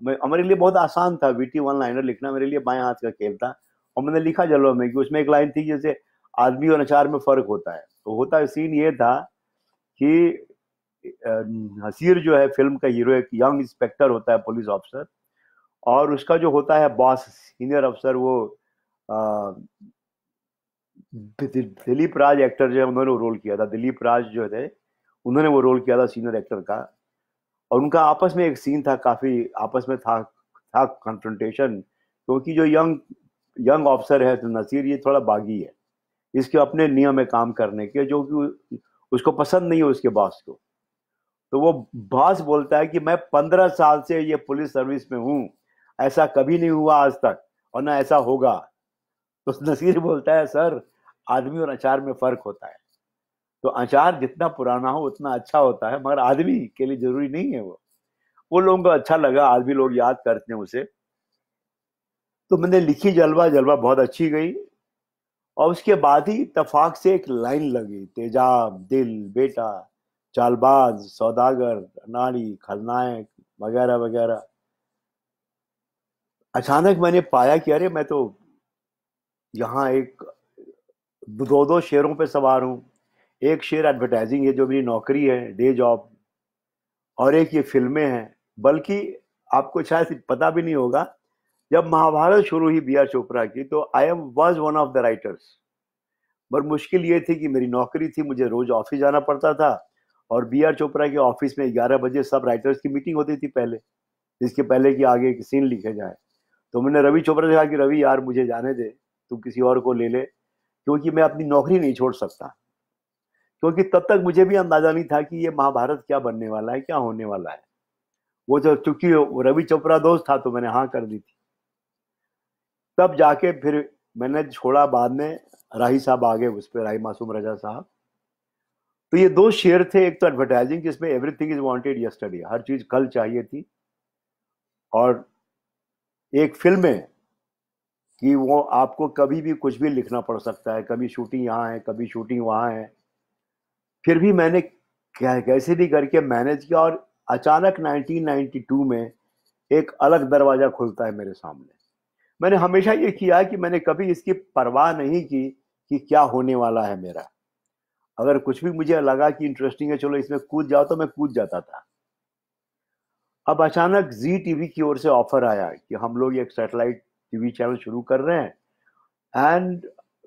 हमारे लिए बहुत आसान था वीटी वन लाइनर लिखना मेरे लिए बाएं हाथ का खेल था और मैंने लिखा जलो में कि उसमें एक लाइन थी जैसे आदमी और अचार में फर्क होता है तो होता है सीन ये था कि हसीर जो है फिल्म का हीरो एक यंग इंस्पेक्टर होता है पुलिस ऑफिसर और उसका जो होता है बॉस सीनियर अफसर वो दिलीप राज एक्टर जो है उन्होंने वो रोल किया था दिलीप राज जो थे उन्होंने वो रोल किया था सीनियर एक्टर का और उनका आपस में एक सीन था काफ़ी आपस में था था कंफ्रंटेशन क्योंकि जो यंग यंग ऑफिसर है तो नसीर ये थोड़ा बागी है इसके अपने नियम में काम करने के जो कि उसको पसंद नहीं है उसके बॉस को तो वो बॉस बोलता है कि मैं पंद्रह साल से ये पुलिस सर्विस में हूँ ऐसा कभी नहीं हुआ आज तक और ना ऐसा होगा तो नसीर बोलता है सर आदमी और अचार में फ़र्क होता है तो अचार जितना पुराना हो उतना अच्छा होता है मगर आदमी के लिए जरूरी नहीं है वो वो लोगों को अच्छा लगा आज भी लोग याद करते हैं उसे तो मैंने लिखी जलवा जलवा बहुत अच्छी गई और उसके बाद ही इतफाक से एक लाइन लगी तेजाब दिल बेटा चालबाज सौदागर नारी खलनायक वगैरह वगैरह अचानक मैंने पाया कि अरे मैं तो यहाँ एक दो दो शेरों पे सवार हूँ एक शेयर एडवर्टाइजिंग है जो मेरी नौकरी है डे जॉब और एक ये फिल्में हैं बल्कि आपको शायद पता भी नहीं होगा जब महाभारत शुरू हुई बी आर चोपड़ा की तो I am was one of the writers पर मुश्किल ये थी कि मेरी नौकरी थी मुझे रोज ऑफिस जाना पड़ता था और बी आर चोपड़ा के ऑफिस में ग्यारह बजे सब राइटर्स की मीटिंग होती थी पहले इसके पहले कि आगे एक सीन लिखे जाए तो मैंने रवि चोपड़ा से कहा कि रवि यार मुझे जाने दे तुम किसी और को ले ले क्योंकि मैं अपनी नौकरी नहीं छोड़ सकता क्योंकि तब तक मुझे भी अंदाजा नहीं था कि ये महाभारत क्या बनने वाला है क्या होने वाला है वो जो चूंकि रवि चोपड़ा दोस्त था तो मैंने हाँ कर दी थी तब जाके फिर मैंने छोड़ा बाद में राही साहब आ गए उस पर राही मासूम रजा साहब तो ये दो शेयर थे एक तो एडवर्टाइजिंग जिसमें एवरीथिंग इज वांटेड यस्टरडे हर चीज कल चाहिए थी और एक फिल्म है कि वो आपको कभी भी कुछ भी लिखना पड़ सकता है कभी शूटिंग यहाँ है कभी शूटिंग वहाँ है फिर भी मैंने कैसे भी करके मैनेज किया और अचानक 1992 में एक अलग दरवाज़ा खुलता है मेरे सामने मैंने हमेशा ये किया कि मैंने कभी इसकी परवाह नहीं की कि क्या होने वाला है मेरा अगर कुछ भी मुझे लगा कि इंटरेस्टिंग है चलो इसमें कूद जाओ तो मैं कूद जाता था अब अचानक जी टीवी की ओर से ऑफर आया कि हम लोग एक सैटेलाइट टीवी चैनल शुरू कर रहे हैं and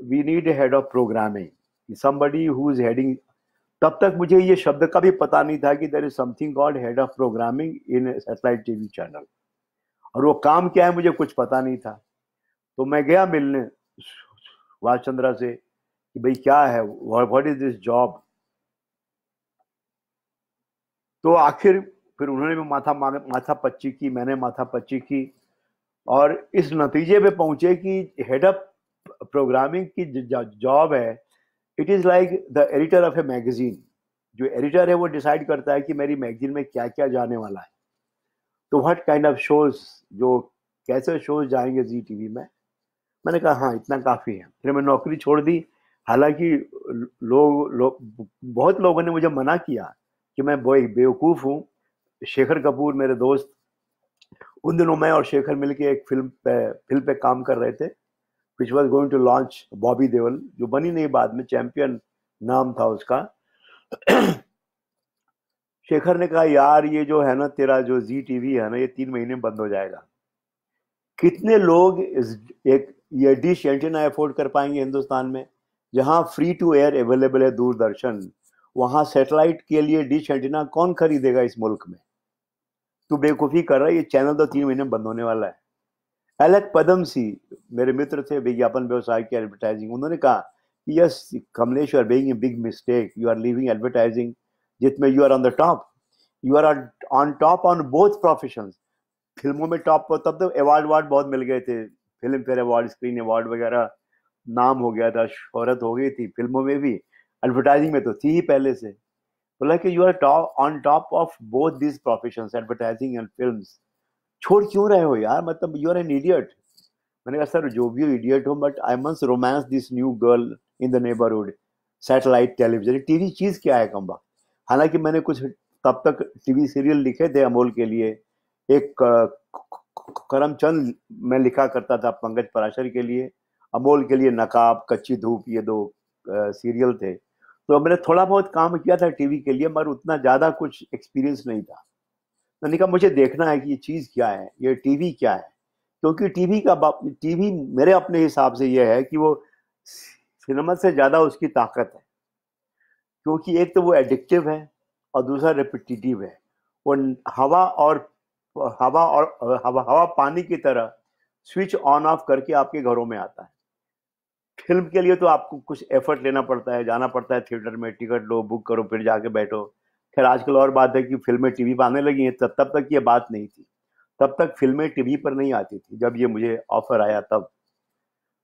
we need head of programming somebody who is heading तब तक मुझे ये शब्द का भी पता नहीं था कि there is something called head of programming in satellite TV channel और वो काम क्या है मुझे कुछ पता नहीं था तो मैं गया मिलने सुभाष चंद्रा से कि भाई क्या है व्हाट इज दिस जॉब तो आखिर फिर उन्होंने भी माथा माथा पच्ची की मैंने माथा पच्ची की और इस नतीजे पे पहुंचे कि हेड ऑफ प्रोग्रामिंग की जॉब है it is like the editor of a magazine जो एडिटर है वो डिसाइड करता है कि मेरी मैगजीन में क्या क्या जाने वाला है तो व्हाट काइंड ऑफ शोज़ जो कैसे शोज़ जाएंगे जी टीवी में मैंने कहा हाँ इतना काफ़ी है फिर मैंने नौकरी छोड़ दी हालांकि लोग लो, बहुत लोगों ने मुझे मना किया कि मैं वो एक बेवकूफ़ हूँ शेखर कपूर मेरे दोस्त उन दिनों मैं और शेखर मिलके एक फिल्म पे फिल्म पे काम कर रहे थे which was going to launch Bobby Deol जो बनी नहीं बाद में चैंपियन नाम था उसका शेखर ने कहा यार ये जो है ना तेरा जो जी टीवी है ना ये तीन महीने में बंद हो जाएगा कितने लोग इस एक ये डिश एंटीना अफोर्ड कर पाएंगे हिंदुस्तान में जहाँ फ्री टू एयर अवेलेबल है दूरदर्शन वहाँ सेटेलाइट के लिए डिश एंटीना कौन खरीदेगा इस मुल्क में तू बेवकूफ़ी कर रहा है ये चैनल तो तीन महीने में बंद होने वाला है एलेक सी मेरे मित्र थे विज्ञापन व्यवसाय की एडवर्टाइजिंग उन्होंने कहा yes Kamlesh you are being a big mistake you are leaving advertising जिसमें you are on the top you are on top on both profession फिल्मों में टॉप पर तब तो अवार्ड वार्ड बहुत मिल गए थे Filmfare award screen award वगैरह नाम हो गया था शहरत हो गई थी फिल्मों में भी एडवर्टाइजिंग में तो थी ही पहले से बोला कि you are top on top of both this profession advertising and films छोड़ क्यों रहे हो यार मतलब यू आर एन इडियट मैंने कहा सर जो भी इडियट हो but I must romance this new girl in the neighbourhood satellite television TV चीज़ क्या है कम्बा हालांकि मैंने कुछ तब तक टीवी सीरियल लिखे थे अमोल के लिए एक करमचंद मैं लिखा करता था पंकज पराशर के लिए अमोल के लिए नकाब कच्ची धूप ये दो सीरियल थे तो मैंने थोड़ा बहुत काम किया था टीवी के लिए मगर उतना ज़्यादा कुछ एक्सपीरियंस नहीं था मैंने कहा मुझे देखना है कि ये चीज़ क्या है ये टीवी क्या है क्योंकि टीवी का टीवी मेरे अपने हिसाब से ये है कि वो सिनेमा से ज़्यादा उसकी ताकत है क्योंकि एक तो वो एडिक्टिव है और दूसरा रिपीटिटिव है वो हवा और हवा और हवा हवा पानी की तरह स्विच ऑन ऑफ करके आपके घरों में आता है फिल्म के लिए तो आपको कुछ एफर्ट लेना पड़ता है जाना पड़ता है थिएटर में टिकट लो बुक करो फिर जाके बैठो खैर आजकल और बात है कि फिल्में टीवी पर आने लगी हैं तब तब तक ये बात नहीं थी तब तक फिल्में टीवी पर नहीं आती थी जब ये मुझे ऑफर आया तब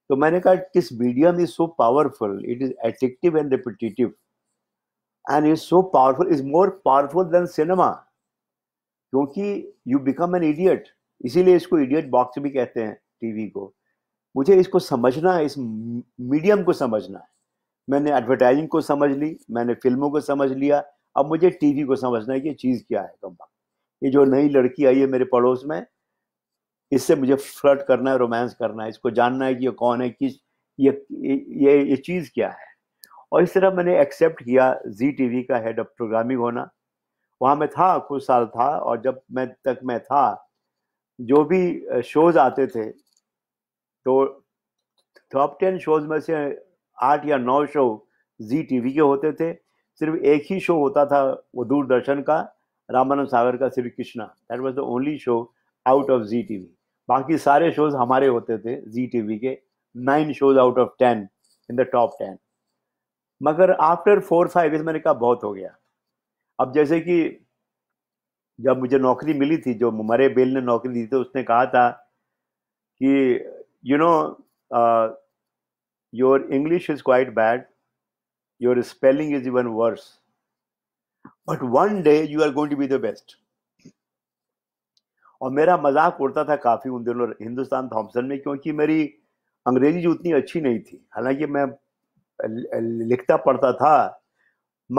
तो मैंने कहा this medium is so powerful it is addictive and repetitive and is so powerful is more powerful than cinema क्योंकि यू बिकम एन इडियट इसीलिए इसको इडियट बॉक्स भी कहते हैं टीवी को मुझे इसको समझना है इस मीडियम को समझना है मैंने एडवर्टाइजिंग को समझ ली मैंने फिल्मों को समझ लिया अब मुझे टीवी को समझना है कि चीज़ क्या है कम ये जो नई लड़की आई है मेरे पड़ोस में इससे मुझे फ्लर्ट करना है रोमांस करना है इसको जानना है कि ये कौन है किस ये ये ये चीज़ क्या है और इस तरह मैंने एक्सेप्ट किया जी टीवी का हेड ऑफ प्रोग्रामिंग होना वहाँ मैं था कुछ साल था और जब मैं तक मैं था जो भी शोज आते थे तो टॉप टेन शोज में से आठ या नौ शो जी टीवी के होते थे सिर्फ एक ही शो होता था वो दूरदर्शन का रामानंद सागर का Shri Krishna that was the only show out of Zee T V बाकी सारे शोज हमारे होते थे जी टी वी के nine shows out of ten in the top ten मगर आफ्टर फोर फाइव इस मैंने कहा बहुत हो गया अब जैसे कि जब मुझे नौकरी मिली थी जो मरे बेल ने नौकरी दी थी उसने कहा था कि you know your English is quite bad your spelling is even worse. But one day you are going to be the best. और मेरा मजाक उड़ता था काफी उन दिनों हिंदुस्तान थॉमसन में क्योंकि मेरी अंग्रेजी उतनी अच्छी नहीं थी हालांकि मैं लिखता पढ़ता था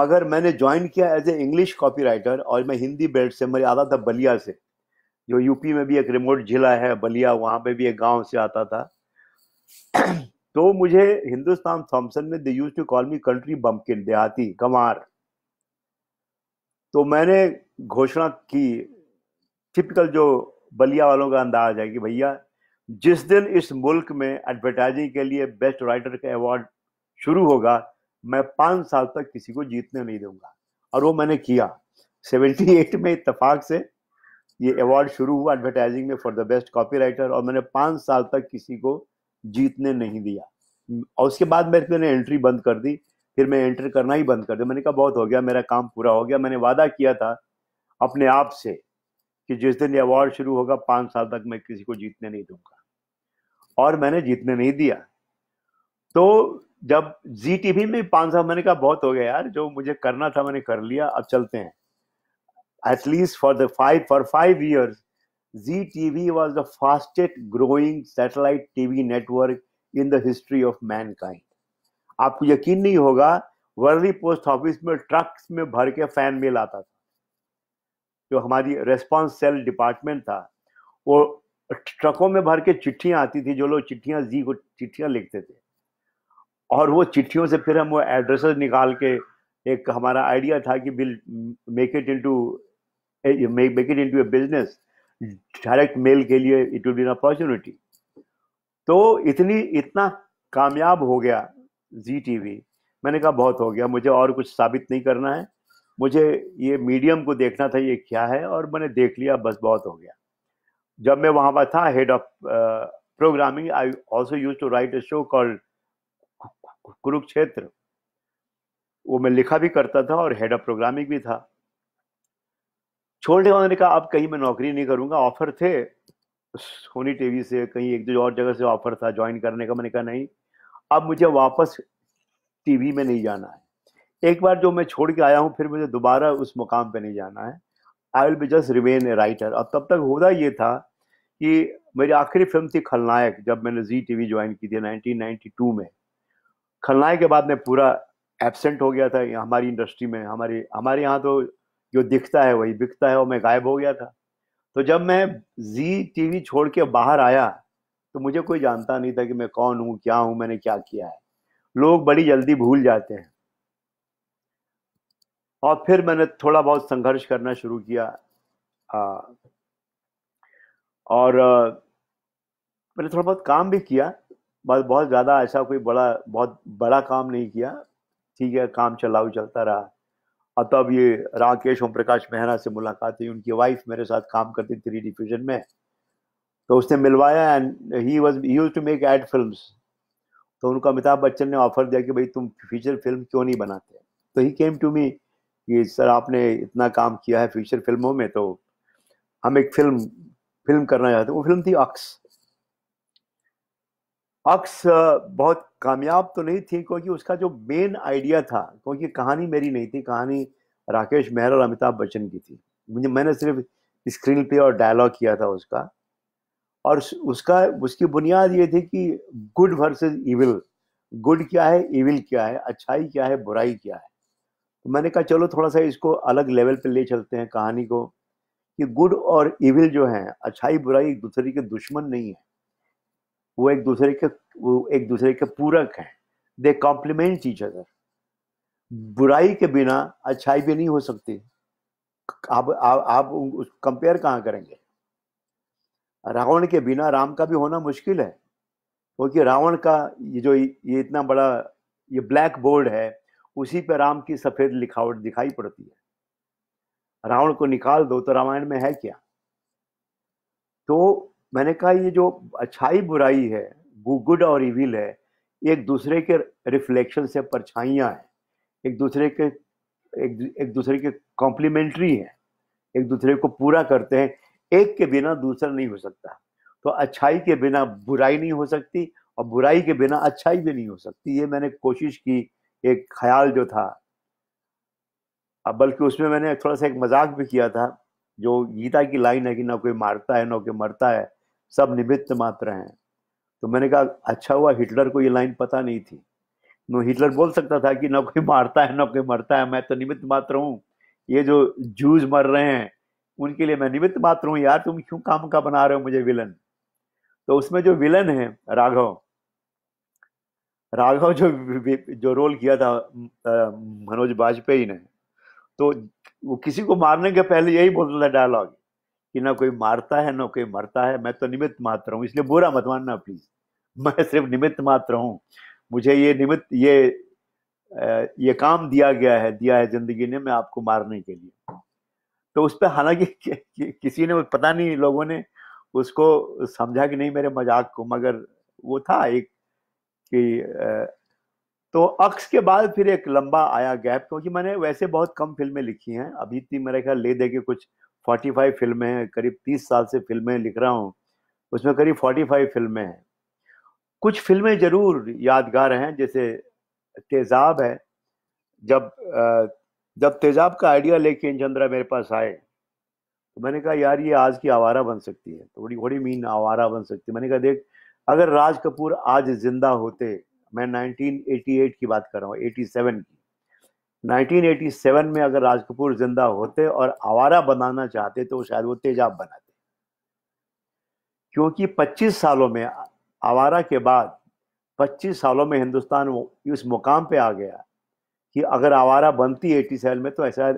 मगर मैंने ज्वाइन किया as a English copywriter और मैं हिंदी बेल्ट से मैं आता था बलिया से जो यूपी में भी एक रिमोट जिला है बलिया वहाँ पे भी एक गांव से आता था तो मुझे हिंदुस्तान थॉमसन में they used to call me country bumpkin देहाती कमार तो मैंने घोषणा की टिपिकल जो बलिया वालों का अंदाज है कि भैया जिस दिन इस मुल्क में एडवर्टाइजिंग के लिए बेस्ट राइटर का अवार्ड शुरू होगा मैं पाँच साल तक किसी को जीतने नहीं दूंगा और वो मैंने किया 78 में इतफाक से ये अवार्ड शुरू हुआ एडवर्टाइजिंग में for the best copywriter और मैंने पाँच साल तक किसी को जीतने नहीं दिया और उसके बाद मैंने एंट्री बंद कर दी फिर मैं एंटर करना ही बंद कर दिया मैंने कहा बहुत हो गया मेरा काम पूरा हो गया मैंने वादा किया था अपने आप से कि जिस दिन ये अवार्ड शुरू होगा पाँच साल तक मैं किसी को जीतने नहीं दूंगा और मैंने जीतने नहीं दिया तो जब जी टीवी में पाँच साल मैंने कहा बहुत हो गया यार जो मुझे करना था मैंने कर लिया अब चलते हैं at least for the five for five years Zee TV was the fastest growing satellite TV network in the history of mankind. आपको यकीन नहीं होगा वर्ली पोस्ट ऑफिस में ट्रक्स में भर के फैन मेल आता था जो हमारी रेस्पॉन्स सेल डिपार्टमेंट था वो ट्रकों में भर के चिट्ठियां आती थी जो लोग चिट्ठियां जी को चिट्ठियां लिखते थे और वो चिट्ठियों से फिर हम वो एड्रेसेस निकाल के एक हमारा आइडिया था कि will make it into make it into a business direct mail के लिए it will be an opportunity तो इतनी इतना कामयाब हो गया जी टीवी मैंने कहा बहुत हो गया मुझे और कुछ साबित नहीं करना है मुझे ये मीडियम को देखना था ये क्या है और मैंने देख लिया बस बहुत हो गया जब मैं वहाँ पर था head of programming I also used to write a show called Kurukshetra वो मैं लिखा भी करता था और हेड ऑफ प्रोग्रामिंग भी था छोड़ने वालों ने कहा अब कहीं मैं नौकरी नहीं करूँगा ऑफर थे सोनी टीवी से कहीं एक दो और जगह से ऑफर था ज्वाइन करने का मैंने कहा नहीं अब मुझे वापस टीवी में नहीं जाना है एक बार जो मैं छोड़ के आया हूँ फिर मुझे दोबारा उस मुकाम पे नहीं जाना है I will be just remain a writer अब तब तक होता ये था कि मेरी आखिरी फिल्म थी खलनायक जब मैंने जी टी ज्वाइन की थी नाइनटीन में खलनायक के बाद मैं पूरा एबसेंट हो गया था हमारी इंडस्ट्री में हमारी हमारे यहाँ तो जो दिखता है वही बिकता है और मैं गायब हो गया था तो जब मैं जी टीवी छोड़ के बाहर आया तो मुझे कोई जानता नहीं था कि मैं कौन हूँ क्या हूँ मैंने क्या किया है लोग बड़ी जल्दी भूल जाते हैं और फिर मैंने थोड़ा बहुत संघर्ष करना शुरू किया आ, और आ, मैंने थोड़ा बहुत काम भी किया बस बहुत ज़्यादा ऐसा कोई बड़ा बहुत बड़ा काम नहीं किया ठीक है काम चलाऊ चलता रहा तब ये राकेश ओम प्रकाश मेहरा से मुलाकात हुई उनकी वाइफ मेरे साथ काम करती थ्री डिफ्यूजन में तो उसने मिलवाया and he was used to make ad film तो उनको अमिताभ बच्चन ने ऑफर दिया कि भाई तुम फीचर फिल्म क्यों नहीं बनाते तो ही केम टू मी कि सर आपने इतना काम किया है फीचर फिल्मों में तो हम एक फिल्म फिल्म करना चाहते वो फिल्म थी अक्स अक्स बहुत कामयाब तो नहीं थी क्योंकि उसका जो मेन आइडिया था क्योंकि कहानी मेरी नहीं थी कहानी राकेश मेहर और अमिताभ बच्चन की थी मुझे मैंने सिर्फ स्क्रीन पे और डायलॉग किया था उसका और उसका उसकी बुनियाद ये थी कि गुड वर्सेस इविल गुड क्या है इविल क्या है अच्छाई क्या है बुराई क्या है तो मैंने कहा चलो थोड़ा सा इसको अलग लेवल पे ले चलते हैं कहानी को कि गुड और इविल जो हैं अच्छाई बुराई एक दूसरे के दुश्मन नहीं है वो एक दूसरे के वो एक दूसरे के पूरक हैं दे कॉम्प्लीमेंट चीज अदर बुराई के बिना अच्छाई भी नहीं हो सकती आप आप, आप कंपेयर कहाँ करेंगे रावण के बिना राम का भी होना मुश्किल है क्योंकि रावण का ये जो ये इतना बड़ा ये ब्लैक बोर्ड है उसी पे राम की सफ़ेद लिखावट दिखाई पड़ती है रावण को निकाल दो तो रामायण में है क्या तो मैंने कहा ये जो अच्छाई बुराई है गुड और इविल है एक दूसरे के रिफ्लेक्शन से परछाइयाँ हैं एक दूसरे के एक, एक दूसरे के कॉम्प्लीमेंट्री हैं एक दूसरे को पूरा करते हैं एक के बिना दूसरा नहीं हो सकता तो अच्छाई के बिना बुराई नहीं हो सकती और बुराई के बिना अच्छाई भी नहीं हो सकती ये मैंने कोशिश की एक ख्याल जो था अब बल्कि उसमें मैंने थोड़ा सा एक मजाक भी किया था जो गीता की लाइन है कि ना कोई मारता है ना कोई मरता है सब निमित्त मात्र हैं तो मैंने कहा अच्छा हुआ हिटलर को ये लाइन पता नहीं थी नो हिटलर बोल सकता था कि ना कोई मारता है ना कोई मरता है मैं तो निमित्त मात्र हूँ ये जो जूज मर रहे हैं उनके लिए मैं निमित्त मात्र हूँ यार तुम क्यों काम का बना रहे हो मुझे विलन तो उसमें जो विलन है राघव राघव जो जो रोल किया था मनोज वाजपेयी ने तो वो किसी को मारने के पहले यही बोलता था डायलॉग कि ना कोई मारता है ना कोई मरता है मैं तो निमित्त मात्र हूँ इसलिए बुरा मत मानना प्लीज मैं सिर्फ निमित्त मात्र हूँ मुझे ये निमित्त ये ये काम दिया गया है दिया है जिंदगी ने मैं आपको मारने के लिए तो उस पर हालांकि किसी ने पता नहीं लोगों ने उसको समझा कि नहीं मेरे मजाक को मगर वो था एक कि तो अक्स के बाद फिर एक लंबा आया गैप क्योंकि मैंने वैसे बहुत कम फिल्में लिखी हैं अभी इतनी मेरे ख्याल ले दे के कुछ फोर्टी फाइव फिल्में हैं करीब तीस साल से फिल्में लिख रहा हूँ उसमें करीब फोर्टी फाइव फिल्में हैं कुछ फिल्में ज़रूर यादगार हैं जैसे तेज़ाब है जब जब तेज़ाब का आइडिया लेके इन चंद्रा मेरे पास आए तो मैंने कहा यार ये आज की आवारा बन सकती है थोड़ी थोड़ी मीन आवारा बन सकती है मैंने कहा देख अगर राज कपूर आज जिंदा होते मैं 1988 की बात कर रहा हूँ 87 की 1987 में अगर राज कपूर जिंदा होते और आवारा बनाना चाहते तो शायद वो तेजाब बनाते क्योंकि 25 सालों में आवारा के बाद 25 सालों में हिंदुस्तान इस मुकाम पे आ गया कि अगर आवारा बनती 87 में तो ऐसा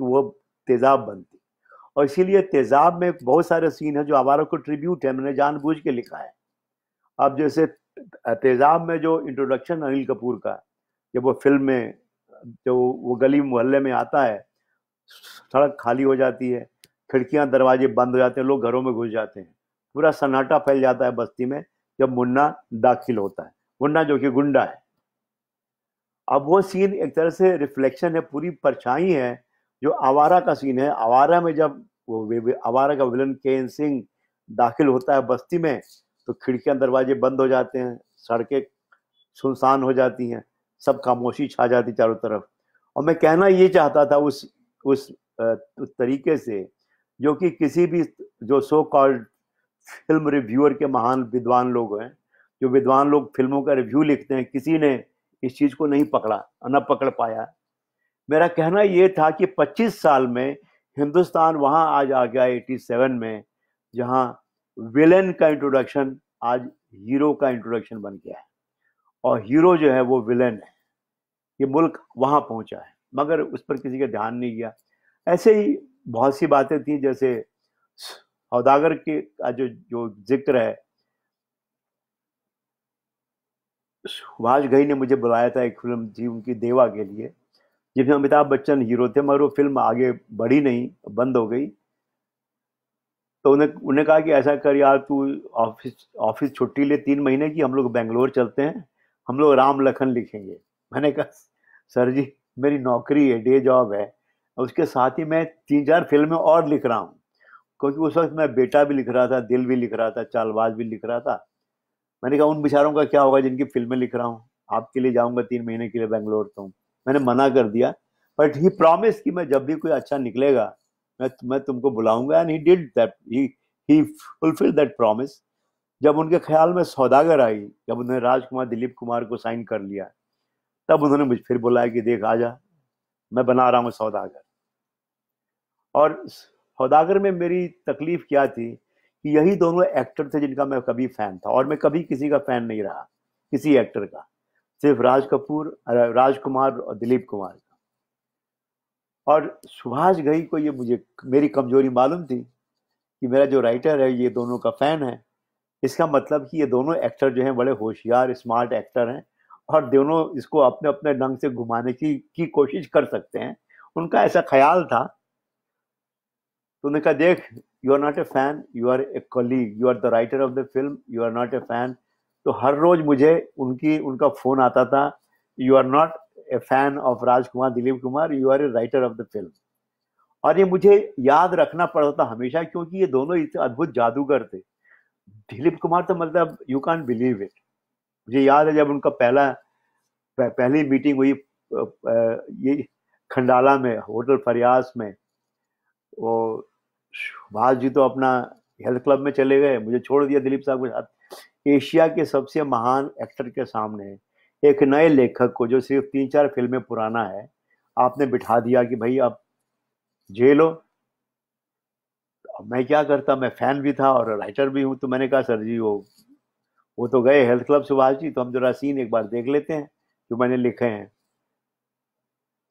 वो तेजाब बनती और इसीलिए तेजाब में बहुत सारे सीन है जो आवारा को ट्रिब्यूट है मैंने जानबूझ के लिखा है अब जैसे तेजाब में जो इंट्रोडक्शन अनिल कपूर का जब वो फिल्म में जो वो गली मोहल्ले में आता है सड़क खाली हो जाती है खिड़कियां दरवाजे बंद हो जाते हैं लोग घरों में घुस जाते हैं पूरा सन्नाटा फैल जाता है बस्ती में जब मुन्ना दाखिल होता है मुन्ना जो कि गुंडा है अब वो सीन एक तरह से रिफ्लेक्शन है पूरी परछाई है जो आवारा का सीन है आवारा में जब वो आवारा का विलन के सिंह दाखिल होता है बस्ती में तो खिड़कियां दरवाजे बंद हो जाते हैं सड़कें सुनसान हो जाती हैं सब खामोशी छा जाती चारों तरफ और मैं कहना ये चाहता था उस उस तरीके से जो कि किसी भी जो सो कॉल्ड फिल्म रिव्यूअर के महान विद्वान लोग हैं जो विद्वान लोग फिल्मों का रिव्यू लिखते हैं किसी ने इस चीज़ को नहीं पकड़ा न पकड़ पाया मेरा कहना ये था कि 25 साल में हिंदुस्तान वहाँ आज आ गया 87 में जहाँ विलेन का इंट्रोडक्शन आज हीरो का इंट्रोडक्शन बन गया है और हीरो जो है वो विलेन है ये मुल्क वहाँ पहुँचा है मगर उस पर किसी का ध्यान नहीं गया ऐसे ही बहुत सी बातें थी जैसे सौदागर के जो जो जिक्र है सुभाष घई ने मुझे बुलाया था एक फिल्म थी उनकी देवा के लिए जिसमें अमिताभ बच्चन हीरो थे मगर वो फिल्म आगे बढ़ी नहीं बंद हो गई तो उन्हें उन्हें कहा कि ऐसा कर यार तू ऑफिस ऑफिस छुट्टी ले तीन महीने की हम लोग बेंगलोर चलते हैं हम लोग राम लखन लिखेंगे मैंने कहा सर जी मेरी नौकरी है डे जॉब है उसके साथ ही मैं तीन चार फिल्में और लिख रहा हूँ क्योंकि उस वक्त मैं बेटा भी लिख रहा था दिल भी लिख रहा था चालबाज भी लिख रहा था मैंने कहा उन बेचारों का क्या होगा जिनकी फिल्में लिख रहा हूँ आपके लिए जाऊँगा तीन महीने के लिए बेंगलोर तो मैंने मना कर दिया बट ही प्रॉमिस कि मैं जब भी कोई अच्छा निकलेगा मैं मैं तुमको बुलाऊंगा and he did that he he fulfil that promise जब उनके ख्याल में सौदागर आई जब उन्होंने राजकुमार दिलीप कुमार को साइन कर लिया तब उन्होंने मुझे फिर बुलाया कि देख आ जा मैं बना रहा हूँ सौदागर और सौदागर में मेरी तकलीफ क्या थी कि यही दोनों एक्टर थे जिनका मैं कभी फ़ैन था और मैं कभी किसी का फ़ैन नहीं रहा किसी एक्टर का सिर्फ राज कपूर राज कुमार और दिलीप कुमार का और सुभाष घई को ये मुझे मेरी कमजोरी मालूम थी कि मेरा जो राइटर है ये दोनों का फ़ैन है इसका मतलब कि ये दोनों एक्टर जो हैं बड़े होशियार स्मार्ट एक्टर हैं और दोनों इसको अपने अपने ढंग से घुमाने की की कोशिश कर सकते हैं उनका ऐसा ख्याल था तो उन्होंने कहा देख you are not a fan you are a colleague you are the writer of the film you are not a fan तो हर रोज मुझे उनकी उनका फोन आता था you are not a fan of Rajkumar Dilip Kumar you are a writer of the film और ये मुझे याद रखना पड़ता था हमेशा क्योंकि ये दोनों इतने अद्भुत जादूगर थे दिलीप कुमार तो मतलब यू कैन बिलीव इट मुझे याद है जब उनका पहला पहली मीटिंग हुई ये खंडाला में होटल फरियास में वो सुभाष जी तो अपना हेल्थ क्लब में चले गए मुझे छोड़ दिया दिलीप साहब के साथ एशिया के सबसे महान एक्टर के सामने एक नए लेखक को जो सिर्फ तीन चार फिल्में पुराना है आपने बिठा दिया कि भाई आप झेलो मैं क्या करता मैं फैन भी था और राइटर भी हूँ तो मैंने कहा सर जी वो वो तो गए हेल्थ क्लब सुभाष जी तो हम जरा सीन एक बार देख लेते हैं जो मैंने लिखे हैं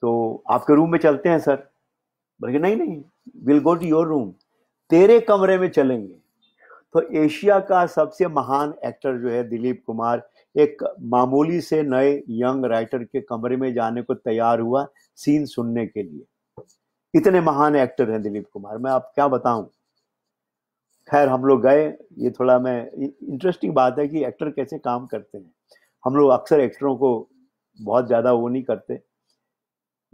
तो आपके रूम में चलते हैं सर बल्कि नहीं नहीं will go to your room तेरे कमरे में चलेंगे तो एशिया का सबसे महान एक्टर जो है दिलीप कुमार एक मामूली से नए यंग राइटर के कमरे में जाने को तैयार हुआ सीन सुनने के लिए इतने महान एक्टर हैं दिलीप कुमार मैं आप क्या बताऊं खैर हम लोग गए ये थोड़ा मैं इंटरेस्टिंग बात है कि एक्टर कैसे काम करते हैं हम लोग अक्सर एक्टरों को बहुत ज़्यादा वो नहीं करते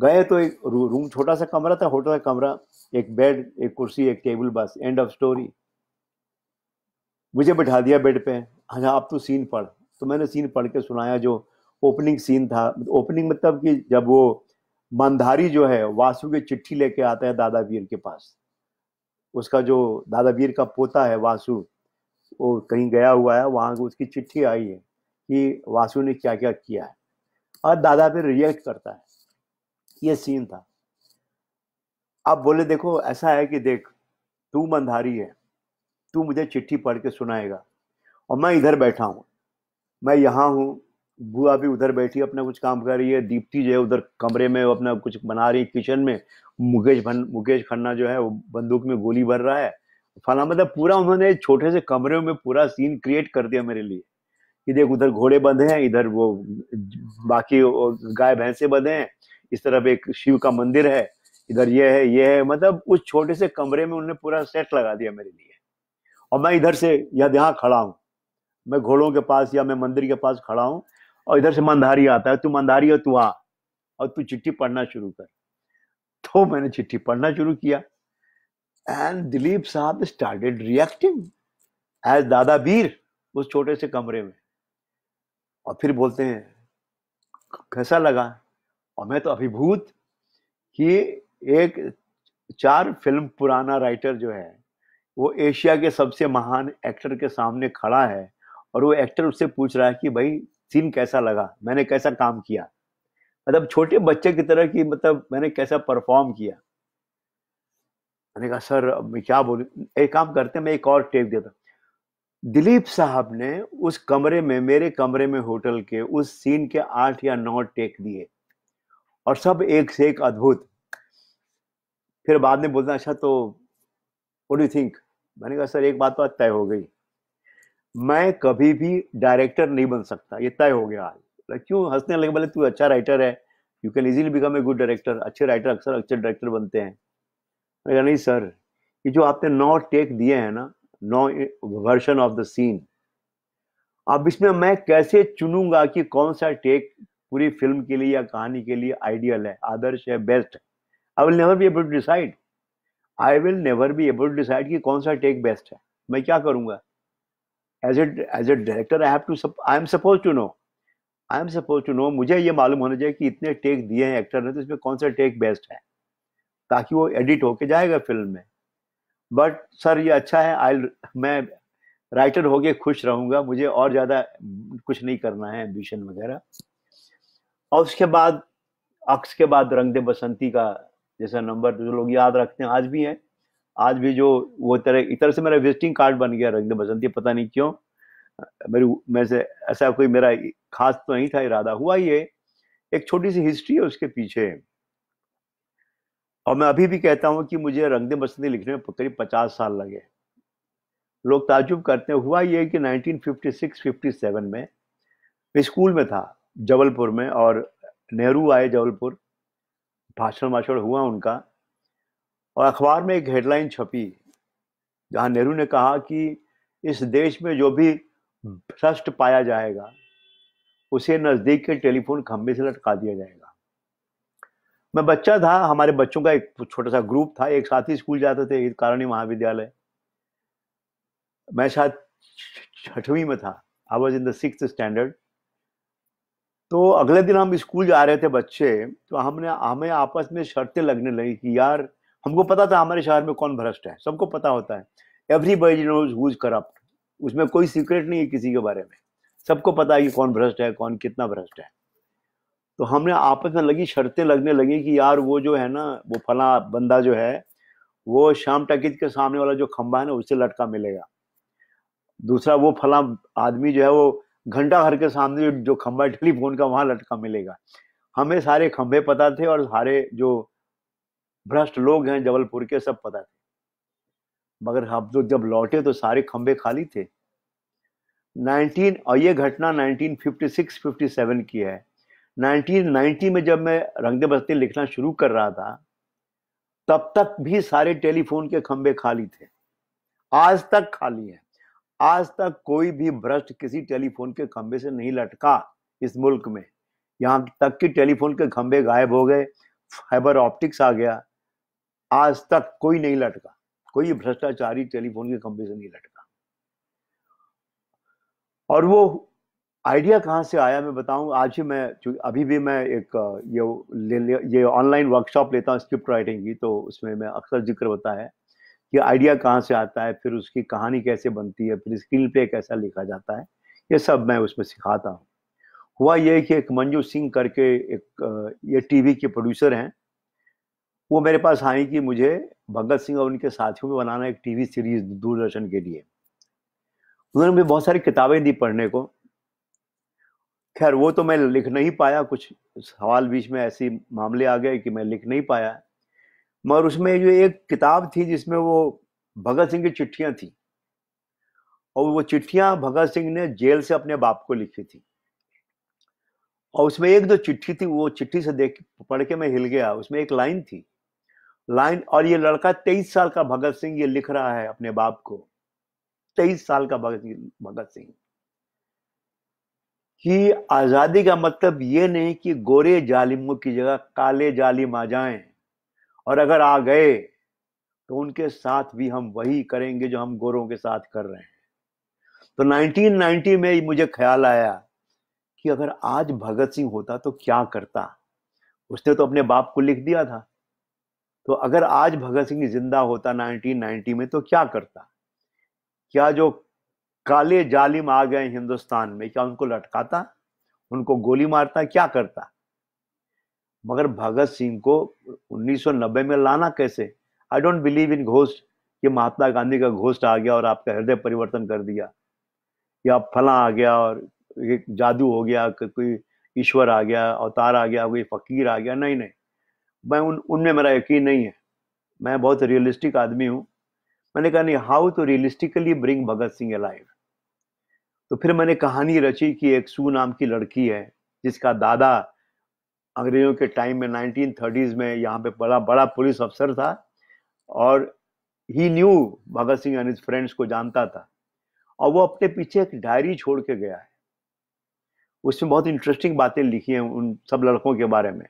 गए तो एक रू, रूम छोटा सा कमरा था होटल का कमरा एक बेड एक कुर्सी एक टेबल बस एंड ऑफ स्टोरी मुझे बैठा दिया बेड पे हाँ आप तो सीन पढ़ तो मैंने सीन पढ़ के सुनाया जो ओपनिंग सीन था ओपनिंग मतलब कि जब वो मंदारी जो है वासु की चिट्ठी लेके आता है दादा वीर के पास उसका जो दादावीर का पोता है वासु वो कहीं गया हुआ है वहाँ उसकी चिट्ठी आई है कि वासु ने क्या क्या किया है और दादा फिर रिएक्ट करता है ये सीन था आप बोले देखो ऐसा है कि देख तू मंधारी है तू मुझे चिट्ठी पढ़ के सुनाएगा और मैं इधर बैठा हूँ मैं यहाँ हूँ बुआ भी उधर बैठी अपना कुछ काम कर रही है दीप्ति जो है उधर कमरे में अपना कुछ बना रही है किचन में मुकेश भन मुकेश खन्ना जो है वो बंदूक में गोली भर रहा है फला मतलब पूरा उन्होंने छोटे से कमरे में पूरा सीन क्रिएट कर दिया मेरे लिए कि देख उधर घोड़े बंधे हैं इधर वो बाकी गाय भैंसे बंधे हैं इस तरफ एक शिव का मंदिर है इधर ये है ये है मतलब उस छोटे से कमरे में उन्होंने पूरा सेट लगा दिया मेरे लिए और मैं इधर से या यहाँ खड़ा हूँ मैं घोड़ों के पास या मैं मंदिर के पास खड़ा हूँ और इधर से मंदारी आता है तू मंदारी हो तू आ और तू चिट्ठी पढ़ना शुरू कर तो मैंने चिट्ठी पढ़ना शुरू किया एंड दिलीप साहब स्टार्टेड रिएक्टिंग एज दादा बीर उस छोटे से कमरे में और फिर बोलते हैं कैसा लगा और मैं तो अभिभूत कि एक चार फिल्म पुराना राइटर जो है वो एशिया के सबसे महान एक्टर के सामने खड़ा है और वो एक्टर उससे पूछ रहा है कि भाई सीन कैसा लगा मैंने कैसा काम किया मतलब छोटे बच्चे की तरह की मतलब मैंने कैसा परफॉर्म किया मैंने कहा सर मैं क्या बोलू एक काम करते मैं एक और टेप देता दिलीप साहब ने उस कमरे में मेरे कमरे में होटल के उस सीन के आठ या नौ टेक दिए और सब एक से एक अद्भुत फिर बाद में बोलना अच्छा तो वो यू थिंक मैंने कहा सर एक बात तो तय हो गई मैं कभी भी डायरेक्टर नहीं बन सकता ये तय हो गया आज क्यों हंसने लगे बोले तू अच्छा राइटर है you can easily become a good director अच्छे राइटर अक्सर अच्छे डायरेक्टर बनते हैं मैंने नहीं सर ये जो आपने नौ टेक दिए हैं ना नौ वर्जन ऑफ द सीन अब इसमें मैं कैसे चुनूंगा कि कौन सा टेक पूरी फिल्म के लिए या कहानी के लिए आइडियल है आदर्श है बेस्ट है I will never be able to decide I will never be able to decide कि कौन सा टेक बेस्ट है मैं क्या करूंगा as a as a director I have to I am suppose to know I am suppose to know मुझे ये मालूम होना चाहिए कि इतने टेक दिए हैं एक्टर ने तो इसमें कौन सा टेक बेस्ट है ताकि वो एडिट होके जाएगा फिल्म में बट सर ये अच्छा है आई मैं राइटर होके खुश रहूँगा मुझे और ज़्यादा कुछ नहीं करना है एम्बिशन वगैरह और उसके बाद अक्स के बाद रंग दे बसंती का जैसा नंबर जो लोग याद रखते हैं आज भी हैं आज भी जो वो तरह इतर तरह से मेरा विजिटिंग कार्ड बन गया रंग बसंती पता नहीं क्यों मेरी मैं से ऐसा कोई मेरा खास तो नहीं था इरादा हुआ ये एक छोटी सी हिस्ट्री है उसके पीछे और मैं अभी भी कहता हूँ कि मुझे रंगदे बसंती लिखने में करीब पचास साल लगे लोग ताजुब करते हैं हुआ ये कि 1956-57 में मैं स्कूल में था जबलपुर में और नेहरू आए जबलपुर भाषण वाषण हुआ उनका और अखबार में एक हेडलाइन छपी जहां नेहरू ने कहा कि इस देश में जो भी भ्रष्ट पाया जाएगा उसे नज़दीक के टेलीफोन खंभे से लटका दिया जाएगा मैं बच्चा था हमारे बच्चों का एक छोटा सा ग्रुप था एक साथ ही स्कूल जाते थे कारणी महाविद्यालय मैं शायद छठवीं में था I was in the six standard तो अगले दिन हम स्कूल जा रहे थे बच्चे तो हमने हमें आपस में शर्तें लगने लगी कि यार हमको पता था हमारे शहर में कौन भ्रष्ट है सबको पता होता है everybody knows who's corrupt उसमें कोई सीक्रेट नहीं है किसी के बारे में सबको पता है कि कौन भ्रष्ट है कौन कितना भ्रष्ट है तो हमने आपस में लगी शर्तें लगने लगी कि यार वो जो है ना वो फला बंदा जो है वो शाम टकित के सामने वाला जो खंबा है ना उससे लटका मिलेगा दूसरा वो फला आदमी जो है वो घंटा घर के सामने जो खंबा है टेलीफोन का वहां लटका मिलेगा हमें सारे खंभे पता थे और सारे जो भ्रष्ट लोग हैं जबलपुर के सब पता थे मगर हम जो जब लौटे तो सारे खंबे खाली थे 19 और ये घटना 1956-57 की है 1990 में जब मैं रंगदे बस्ती लिखना शुरू कर रहा था तब तक भी सारे टेलीफोन के खंबे खाली थे आज तक खाली हैं आज तक कोई भी भ्रष्ट किसी टेलीफोन के खंबे से नहीं लटका इस मुल्क में यहाँ तक कि टेलीफोन के खंबे गायब हो गए फाइबर ऑप्टिक्स आ गया आज तक कोई नहीं लटका कोई भ्रष्टाचारी टेलीफोन की कंपनी से नहीं लटका और वो आइडिया कहाँ से आया मैं बताऊँ आज ही मैं अभी भी मैं एक ये ले ये ऑनलाइन वर्कशॉप लेता हूँ स्क्रिप्ट राइटिंग की तो उसमें मैं अक्सर जिक्र होता है कि आइडिया कहाँ से आता है फिर उसकी कहानी कैसे बनती है फिर स्क्रीन पे कैसा लिखा जाता है ये सब मैं उसमें सिखाता हूँ हुआ ये कि एक मंजू सिंह करके एक ये टीवी के प्रोड्यूसर हैं वो मेरे पास आई कि मुझे भगत सिंह और उनके साथियों में बनाना एक टीवी सीरीज दूरदर्शन के लिए उन्होंने मुझे बहुत सारी किताबें दी पढ़ने को खैर वो तो मैं लिख नहीं पाया कुछ सवाल बीच में ऐसी मामले आ गए कि मैं लिख नहीं पाया मगर उसमें जो एक किताब थी जिसमें वो भगत सिंह की चिट्ठियां थी और वो चिट्ठियां भगत सिंह ने जेल से अपने बाप को लिखी थी और उसमें एक दो चिट्ठी थी वो चिट्ठी से देख पढ़ के मैं हिल गया उसमें एक लाइन थी लाइन और ये लड़का तेईस साल का भगत सिंह ये लिख रहा है अपने बाप को तेईस साल का भगत भगत सिंह कि आजादी का मतलब ये नहीं कि गोरे जालिमों की जगह काले जालिम आ जाएं और अगर आ गए तो उनके साथ भी हम वही करेंगे जो हम गोरों के साथ कर रहे हैं तो 1990 में मुझे ख्याल आया कि अगर आज भगत सिंह होता तो क्या करता उसने तो अपने बाप को लिख दिया था तो अगर आज भगत सिंह जिंदा होता 1990 में तो क्या करता क्या जो काले जालिम आ गए हिंदुस्तान में क्या उनको लटकाता उनको गोली मारता क्या करता मगर भगत सिंह को 1990 में लाना कैसे I don't believe in ghost कि महात्मा गांधी का घोस्ट आ गया और आपका हृदय परिवर्तन कर दिया या फला आ गया और एक जादू हो गया कोई ईश्वर आ गया अवतार आ गया कोई फकीर आ गया नहीं नहीं मैं उन उनमें मेरा यकीन नहीं है मैं बहुत रियलिस्टिक आदमी हूँ मैंने कहा नहीं how to realistically bring Bhagat Singh alive तो फिर मैंने कहानी रची कि एक सू नाम की लड़की है जिसका दादा अंग्रेजों के टाइम में नाइनटीन थर्टीज़ में यहाँ पे बड़ा बड़ा पुलिस अफसर था और he knew Bhagat Singh and friends को जानता था और वो अपने पीछे एक डायरी छोड़ के गया है उसमें बहुत इंटरेस्टिंग बातें लिखी हैं उन सब लड़कों के बारे में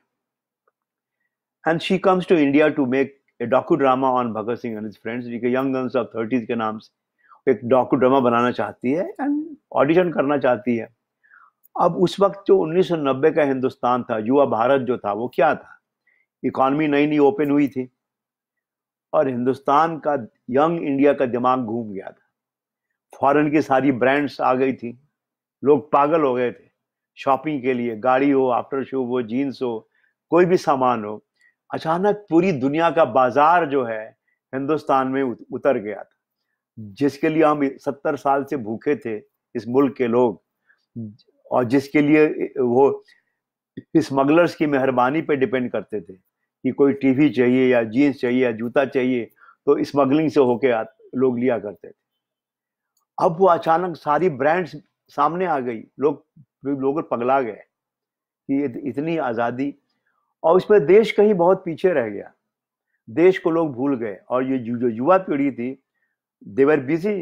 and she comes to India to make a docudrama drama on Bhagat Singh and friends, जिनके young guns of के नाम से एक ड्रामा बनाना चाहती है एंड ऑडिशन करना चाहती है अब उस वक्त जो 1990 का हिंदुस्तान था युवा भारत जो था वो क्या था इकॉनमी नई नई ओपन हुई थी और हिंदुस्तान का यंग इंडिया का दिमाग घूम गया था फॉरेन की सारी ब्रांड्स आ गई थी लोग पागल हो गए थे शॉपिंग के लिए गाड़ी हो आफ्टर शूज हो जीन्स हो कोई भी सामान हो अचानक पूरी दुनिया का बाजार जो है हिंदुस्तान में उतर गया था जिसके लिए हम सत्तर साल से भूखे थे इस मुल्क के लोग और जिसके लिए वो स्मगलर्स की मेहरबानी पे डिपेंड करते थे कि कोई टीवी चाहिए या जीन्स चाहिए या जूता चाहिए तो स्मगलिंग से होके लोग लिया करते थे अब वो अचानक सारी ब्रांड्स सामने आ गई लोग लोग पगला गए कि इतनी आज़ादी और उसमें देश कहीं बहुत पीछे रह गया देश को लोग भूल गए और ये जो युवा पीढ़ी थी देवर बिजी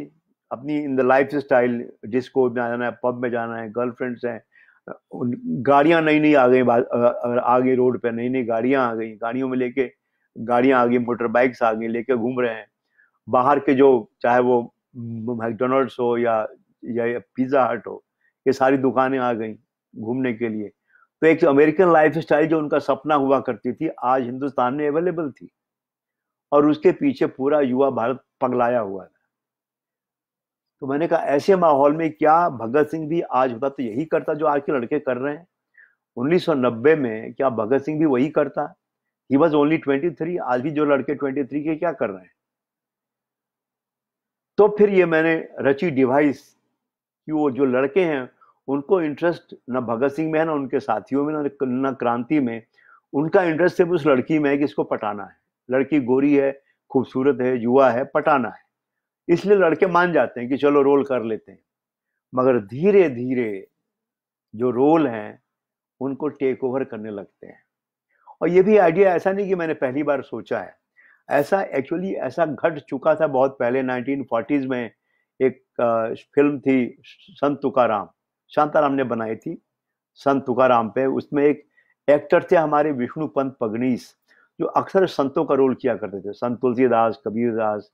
अपनी in the lifestyle disco में जाना है पब में जाना है गर्लफ्रेंड्स हैं गाड़ियाँ नई नई आ गई आ गई रोड पे नई नई गाड़ियाँ आ गई गाड़ियों में लेके गाड़ियाँ आ गई मोटर बाइक्स आ गई लेके घूम रहे हैं बाहर के जो चाहे वो मैकडोनल्ड्स हो या या पिज्ज़ा हट हो ये सारी दुकानें आ गई घूमने के लिए तो एक अमेरिकन लाइफ स्टाइल जो उनका सपना हुआ करती थी आज हिंदुस्तान में अवेलेबल थी और उसके पीछे पूरा युवा भारत पगलाया हुआ था तो मैंने कहा ऐसे माहौल में क्या भगत सिंह भी आज होता तो यही करता जो आज के लड़के कर रहे हैं 1990 में क्या भगत सिंह भी वही करता ही वॉज ओनली थ्री आज भी जो लड़के थ्री के क्या कर रहे हैं तो फिर ये मैंने रची डिवाइस कि वो जो लड़के हैं उनको इंटरेस्ट ना भगत सिंह में है ना उनके साथियों में ना ना क्रांति में उनका इंटरेस्ट सिर्फ उस लड़की में है कि इसको पटाना है लड़की गोरी है खूबसूरत है युवा है पटाना है इसलिए लड़के मान जाते हैं कि चलो रोल कर लेते हैं मगर धीरे धीरे जो रोल हैं उनको टेक ओवर करने लगते हैं और ये भी आइडिया ऐसा नहीं कि मैंने पहली बार सोचा है ऐसा एक्चुअली ऐसा घट चुका था बहुत पहले नाइनटीन में एक फिल्म थी संत तुकाराम शांताराम ने बनाई थी संत तुकाराम पे उसमें एक एक्टर थे हमारे विष्णु पंत पगनीस जो अक्सर संतों का रोल किया करते थे संत तुलसीदास कबीरदास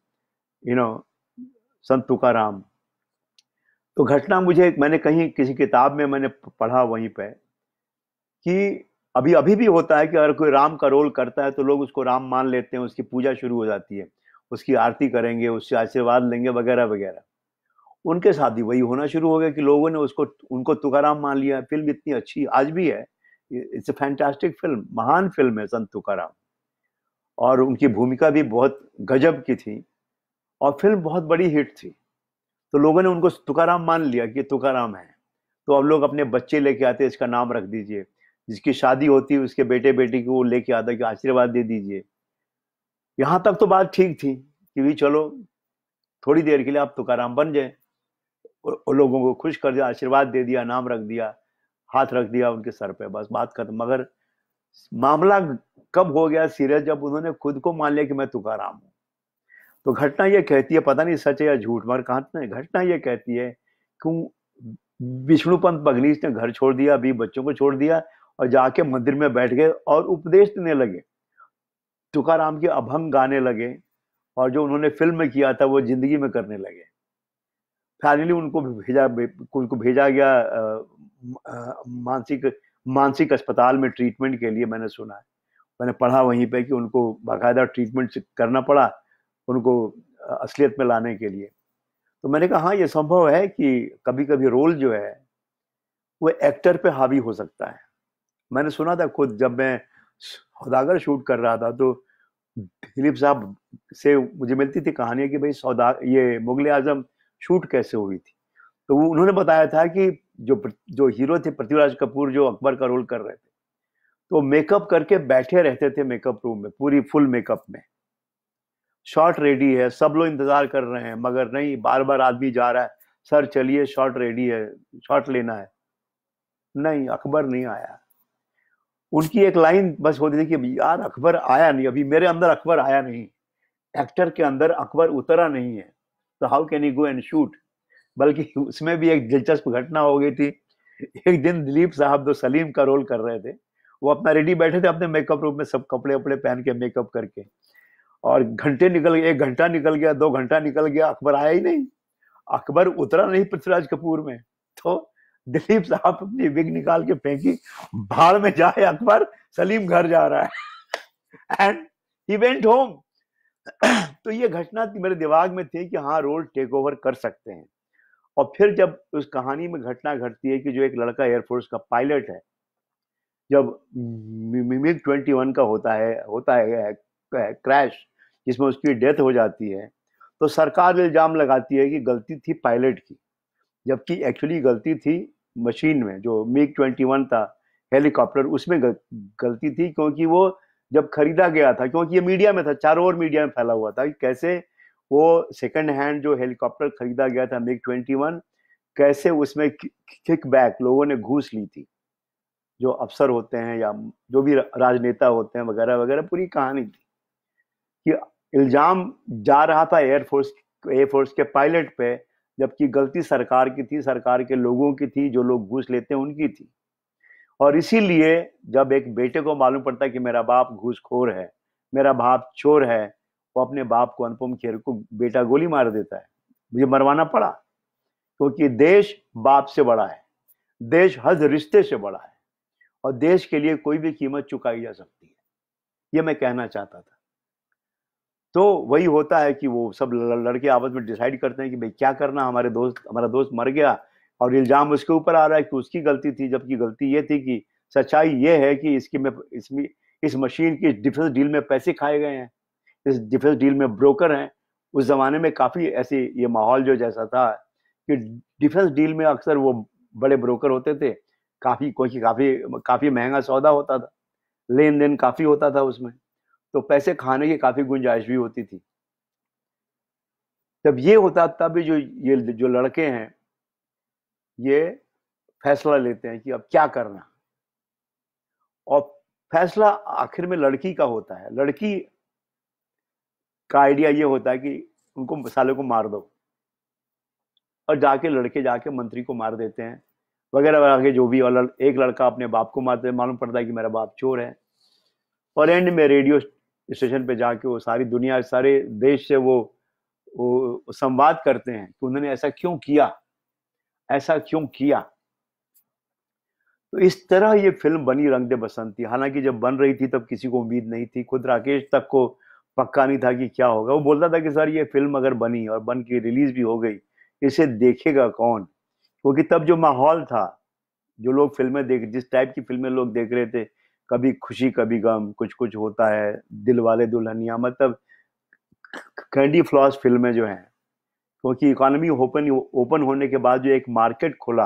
यू नो संत तुकाराम तो घटना मुझे मैंने कहीं किसी किताब में मैंने पढ़ा वहीं पे कि अभी अभी भी होता है कि अगर कोई राम का रोल करता है तो लोग उसको राम मान लेते हैं उसकी पूजा शुरू हो जाती है उसकी आरती करेंगे उससे आशीर्वाद लेंगे वगैरह वगैरह उनके साथ भी वही होना शुरू हो गया कि लोगों ने उसको उनको तुकाराम मान लिया फिल्म इतनी अच्छी आज भी है इट्स अ फैंटास्टिक फिल्म महान फिल्म है संत तुकाराम और उनकी भूमिका भी बहुत गजब की थी और फिल्म बहुत बड़ी हिट थी तो लोगों ने उनको तुकाराम मान लिया कि तुकाराम है तो अब लोग अपने बच्चे लेके आते इसका नाम रख दीजिए जिसकी शादी होती है उसके बेटे बेटी को लेके आता कि आशीर्वाद दे दीजिए यहाँ तक तो बात ठीक थी कि भी चलो थोड़ी देर के लिए आप तुकाराम बन जाए उन लोगों को खुश कर दिया आशीर्वाद दे दिया नाम रख दिया हाथ रख दिया उनके सर पे बस बात खत्म मगर मामला कब हो गया सीरियस जब उन्होंने खुद को मान लिया कि मैं तुकाराम हूं तो घटना यह कहती है पता नहीं सच है या झूठ मगर कहा घटना यह कहती है कि विष्णुपंत बघनीश ने घर छोड़ दिया अभी बच्चों को छोड़ दिया और जाके मंदिर में बैठ गए और उपदेश देने लगे तुकाराम के अभंग गाने लगे और जो उन्होंने फिल्म में किया था वो जिंदगी में करने लगे फाइनली उनको भेजा उनको भेजा गया मानसिक मानसिक अस्पताल में ट्रीटमेंट के लिए मैंने सुना है मैंने पढ़ा वहीं पे कि उनको बाकायदा ट्रीटमेंट करना पड़ा उनको असलियत में लाने के लिए तो मैंने कहा हाँ ये संभव है कि कभी कभी रोल जो है वो एक्टर पे हावी हो सकता है मैंने सुना था खुद जब मैं सौदागर शूट कर रहा था तो दिलीप साहब से मुझे मिलती थी कहानियाँ कि भाई सौदा ये मुगल आजम शूट कैसे हुई थी तो वो उन्होंने बताया था कि जो जो हीरो थे पृथ्वीराज कपूर जो अकबर का रोल कर रहे थे तो मेकअप करके बैठे रहते थे मेकअप रूम में पूरी फुल मेकअप में शॉट रेडी है सब लोग इंतजार कर रहे हैं मगर नहीं बार बार आदमी जा रहा है सर चलिए शॉट रेडी है शॉट लेना है नहीं अकबर नहीं आया उनकी एक लाइन बस होती थी कि यार अकबर आया नहीं अभी मेरे अंदर अकबर आया नहीं एक्टर के अंदर अकबर उतरा नहीं है तो how can you go and shoot बल्कि उसमें भी एक दिलचस्प घटना हो गई थी एक दिन दिलीप साहब जो तो सलीम का रोल कर रहे थे वो अपना रेडी बैठे थे अपने मेकअप रूम में सब कपड़े वपड़े पहन के मेकअप करके और घंटे निकल गए एक घंटा निकल गया दो घंटा निकल गया अकबर आया ही नहीं अकबर उतरा नहीं पृथ्वीराज कपूर में तो दिलीप साहब अपनी विग निकाल के फेंकी बाहर में जाए अकबर सलीम घर जा रहा है एंड ही वेंट होम तो ये घटना मेरे दिमाग में थी कि हाँ रोल टेक ओवर कर सकते हैं और फिर जब उस कहानी में घटना घटती है कि जो एक लड़का एयरफोर्स का पायलट है जब मिमिक ट्वेंटी वन का होता है होता है क्रैश जिसमें उसकी डेथ हो जाती है तो सरकार इल्ज़ाम लगाती है कि गलती थी पायलट की जबकि एक्चुअली गलती थी मशीन में जो मिग ट्वेंटी वन था हेलीकॉप्टर उसमें गलती थी क्योंकि वो जब खरीदा गया था क्योंकि ये मीडिया में था चारों ओर मीडिया में फैला हुआ था कि कैसे वो सेकेंड हैंड जो हेलीकॉप्टर खरीदा गया था मिग ट्वेंटी वन कैसे उसमें किक बैक लोगों ने घूस ली थी जो अफसर होते हैं या जो भी राजनेता होते हैं वगैरह वगैरह पूरी कहानी थी कि इल्ज़ाम जा रहा था एयरफोर्स एयरफोर्स के पायलट पे जबकि गलती सरकार की थी सरकार के लोगों की थी जो लोग घूस लेते हैं उनकी थी और इसीलिए जब एक बेटे को मालूम पड़ता है कि मेरा बाप घूसखोर है मेरा बाप चोर है वो अपने बाप को अनुपम खेर को बेटा गोली मार देता है मुझे मरवाना पड़ा क्योंकि तो देश बाप से बड़ा है देश हर रिश्ते से बड़ा है और देश के लिए कोई भी कीमत चुकाई जा सकती है ये मैं कहना चाहता था तो वही होता है कि वो सब लड़के आपस में डिसाइड करते हैं कि भाई क्या करना हमारे दोस्त हमारा दोस्त मर गया और इल्ज़ाम उसके ऊपर आ रहा है कि उसकी गलती थी जबकि गलती ये थी कि सच्चाई ये है कि इसकी में इसमें इस मशीन की डिफेंस डील में पैसे खाए गए हैं इस डिफेंस डील में ब्रोकर हैं उस ज़माने में काफ़ी ऐसी ये माहौल जो जैसा था कि डिफेंस डील में अक्सर वो बड़े ब्रोकर होते थे काफ़ी कोई काफ़ी काफ़ी महंगा सौदा होता था लेन देन काफ़ी होता था उसमें तो पैसे खाने की काफ़ी गुंजाइश भी होती थी जब ये होता तब जो ये जो लड़के हैं ये फैसला लेते हैं कि अब क्या करना और फैसला आखिर में लड़की का होता है लड़की का आइडिया ये होता है कि उनको मसाले को मार दो और जाके लड़के जाके मंत्री को मार देते हैं वगैरह वगैरह के जो भी और लड़, एक लड़का अपने बाप को मारते हैं मालूम पड़ता है कि मेरा बाप चोर है और एंड में रेडियो स्टेशन पे जाके वो सारी दुनिया सारे देश से वो, वो संवाद करते हैं कि उन्होंने ऐसा क्यों किया ऐसा क्यों किया तो इस तरह ये फिल्म बनी रंग दे बसंती हालांकि जब बन रही थी तब किसी को उम्मीद नहीं थी खुद राकेश तक को पक्का नहीं था कि क्या होगा वो बोलता था कि सर ये फिल्म अगर बनी और बन के रिलीज भी हो गई इसे देखेगा कौन क्योंकि तब जो माहौल था जो लोग फिल्में देख जिस टाइप की फिल्में लोग देख रहे थे कभी खुशी कभी गम कुछ कुछ होता है दिल वाले दुल्हनिया मतलब कैंडी फ्लॉस फिल्में जो हैं क्योंकि इकोनॉमी ओपन ओपन होने के बाद जो एक मार्केट खुला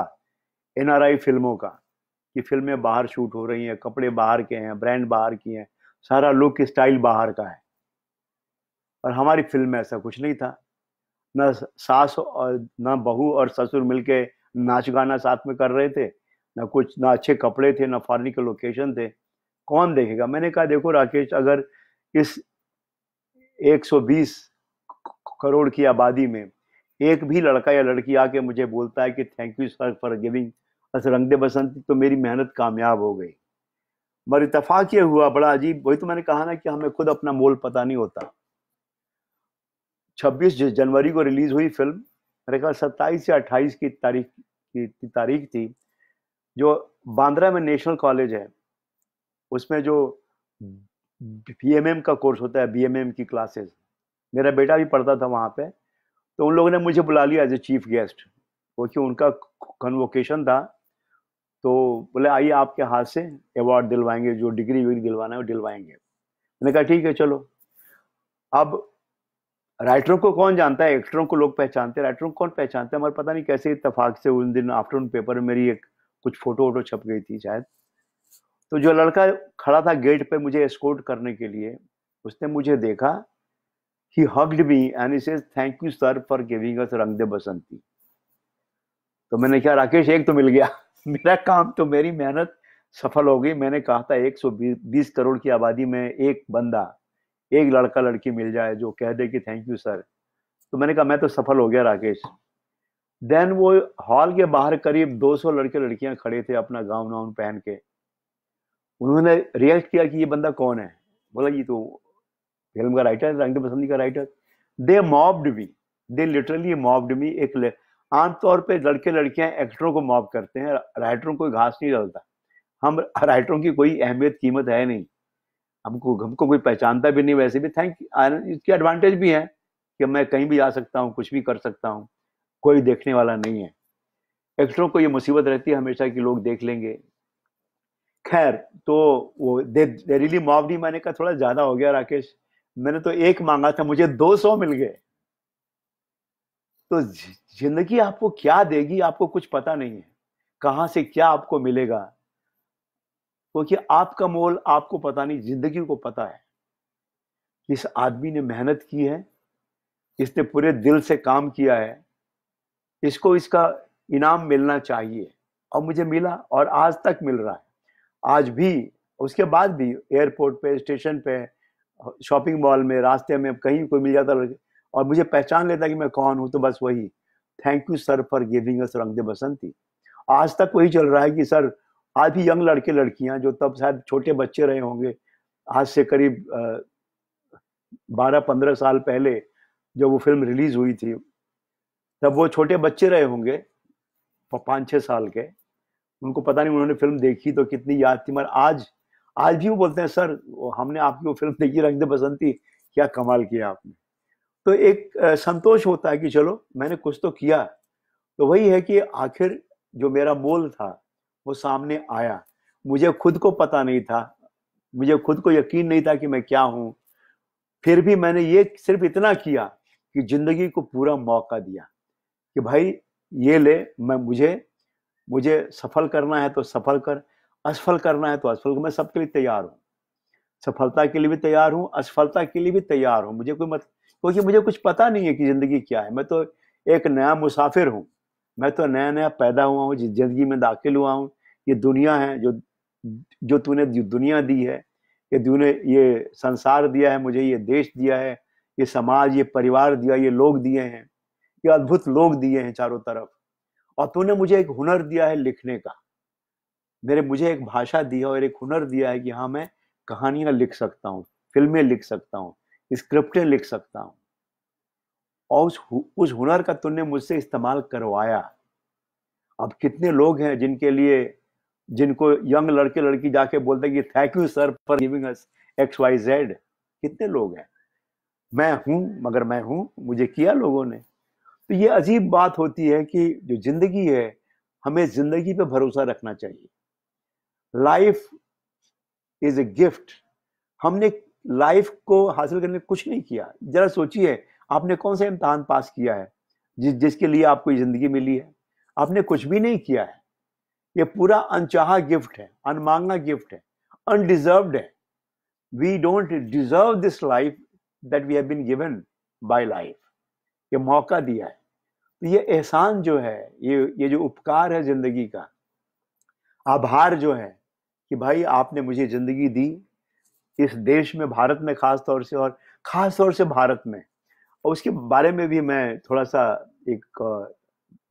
आई फिल्मों का कि फिल्में बाहर शूट हो रही हैं कपड़े बाहर के हैं ब्रांड बाहर की हैं सारा लुक स्टाइल बाहर का है और हमारी फिल्म में ऐसा कुछ नहीं था न सास और न बहू और ससुर मिलके नाच गाना साथ में कर रहे थे न कुछ ना अच्छे कपड़े थे ना फॉरन के लोकेशन थे कौन देखेगा मैंने कहा देखो राकेश अगर इस 120 करोड़ की आबादी में एक भी लड़का या लड़की आके मुझे बोलता है कि thank you sir for giving us Rang Basanti तो मेरी मेहनत कामयाब हो गई मगर इतफाक ये हुआ बड़ा अजीब वही तो मैंने कहा ना कि हमें खुद अपना मोल पता नहीं होता 26 जनवरी को रिलीज हुई फिल्म मेरे ख्याल सत्ताईस या अट्ठाईस की तारीख की तारीख थी जो बांद्रा में नेशनल कॉलेज है उसमें जो बी का कोर्स होता है बी की क्लासेस मेरा बेटा भी पढ़ता था वहाँ पे तो उन लोगों ने मुझे बुला लिया एज ए चीफ गेस्ट क्योंकि उनका कन्वोकेशन था तो बोले आइए आपके हाथ से अवार्ड दिलवाएंगे जो डिग्री विग्री दिलवाना है वो दिलवाएंगे मैंने कहा ठीक है चलो अब राइटरों को कौन जानता है एक्टरों को लोग पहचानते हैं राइटरों को कौन पहचानते हैं हमारे पता नहीं कैसे इतफाक से उन दिन आफ्टरनून पेपर में मेरी एक कुछ फोटो वोटो छप गई थी शायद तो जो लड़का खड़ा था गेट पर मुझे एस्कोर्ट करने के लिए उसने मुझे देखा he hugged me and he says thank you sir for giving us rang de basanti तो मैंने कहा राकेश एक तो मिल गया मेरा काम तो मेरी मेहनत सफल हो गई मैंने कहा था 120 करोड़ की आबादी में एक बंदा एक लड़का लड़की मिल जाए जो कह दे कि थैंक यू सर तो मैंने कहा मैं तो सफल हो गया राकेश देन वो हॉल के बाहर करीब 200 लड़के लड़कियां खड़े थे अपना गाउन वाउन पहन के उन्होंने रिएक्ट किया कि ये बंदा कौन है बोला ये तो फिल्म का राइटर रंग पसंदी का writer they mobbed me they literally mobbed me एक आमतौर पे लड़के लड़कियां एक्टरों को मॉब करते हैं राइटरों को घास नहीं डालता हम राइटरों की कोई अहमियत कीमत है नहीं हमको हमको कोई पहचानता भी नहीं वैसे भी थैंक इसकी एडवांटेज भी है कि मैं कहीं भी जा सकता हूँ कुछ भी कर सकता हूँ कोई देखने वाला नहीं है एक्टरों को ये मुसीबत रहती है हमेशा कि लोग देख लेंगे खैर तो वो दे, दे मॉब नहीं मैंने कहा थोड़ा ज़्यादा हो गया राकेश मैंने तो एक मांगा था मुझे दो सौ मिल गए तो जिंदगी आपको क्या देगी आपको कुछ पता नहीं है कहां से क्या आपको मिलेगा क्योंकि तो आपका मोल आपको पता नहीं जिंदगी को पता है इस आदमी ने मेहनत की है इसने पूरे दिल से काम किया है इसको इसका इनाम मिलना चाहिए और मुझे मिला और आज तक मिल रहा है आज भी उसके बाद भी एयरपोर्ट पे स्टेशन पे शॉपिंग मॉल में रास्ते में कहीं कोई मिल जाता और मुझे पहचान लेता कि मैं कौन हूँ तो बस वही thank you sir for giving us Rang De बसंती आज तक वही चल रहा है कि सर आज भी यंग लड़के लड़कियां जो तब शायद छोटे बच्चे रहे होंगे आज से करीब बारह पंद्रह साल पहले जब वो फिल्म रिलीज हुई थी तब वो छोटे बच्चे रहे होंगे पाँच छः साल के उनको पता नहीं उन्होंने फिल्म देखी तो कितनी याद थी मगर आज आज भी वो बोलते हैं सर हमने आपकी वो फिल्म देखी रंग दे बसंती क्या कमाल किया आपने तो एक संतोष होता है कि चलो मैंने कुछ तो किया तो वही है कि आखिर जो मेरा मोल था वो सामने आया मुझे खुद को पता नहीं था मुझे खुद को यकीन नहीं था कि मैं क्या हूँ फिर भी मैंने ये सिर्फ इतना किया कि जिंदगी को पूरा मौका दिया कि भाई ये ले मैं मुझे मुझे सफल करना है तो सफल कर असफल करना है तो असफल को मैं सबके लिए तैयार हूँ सफलता के लिए भी तैयार हूँ असफलता के लिए भी तैयार हूँ मुझे कोई मत क्योंकि मुझे कुछ पता नहीं है कि ज़िंदगी क्या है मैं तो एक नया मुसाफिर हूँ मैं तो नया नया पैदा हुआ हूँ जिस ज़िंदगी में दाखिल हुआ हूँ ये दुनिया है जो जो तूने दुनिया दी है ये तूने ये संसार दिया है मुझे ये देश दिया है ये समाज ये परिवार दिया ये लोग दिए हैं ये अद्भुत लोग दिए हैं चारों तरफ और तूने मुझे एक हुनर दिया है लिखने का मेरे मुझे एक भाषा दी है और एक हुनर दिया है कि हाँ मैं कहानियां लिख सकता हूँ फिल्में लिख सकता हूँ स्क्रिप्टें लिख सकता हूँ और उस उस हुनर का तुमने मुझसे इस्तेमाल करवाया अब कितने लोग हैं जिनके लिए जिनको यंग लड़के लड़की जाके बोलते हैं कि thank you sir for giving us X Y Z कितने लोग हैं मैं हूं मगर मैं हूं मुझे किया लोगों ने तो ये अजीब बात होती है कि जो जिंदगी है हमें जिंदगी पे भरोसा रखना चाहिए लाइफ इज ए गिफ्ट हमने लाइफ को हासिल करने कुछ नहीं किया जरा सोचिए आपने कौन सा इम्तहान पास किया है जिस जिसके लिए आपको ज़िंदगी मिली है आपने कुछ भी नहीं किया है ये पूरा अनचाहा गिफ्ट है अनमांगा गिफ्ट है अनडिजर्व्ड है we don't deserve this life that we have been given by life ये मौका दिया है तो ये एहसान जो है ये ये जो उपकार है ज़िंदगी का आभार जो है कि भाई आपने मुझे ज़िंदगी दी इस देश में भारत में ख़ास तौर से और ख़ास तौर से भारत में और उसके बारे में भी मैं थोड़ा सा एक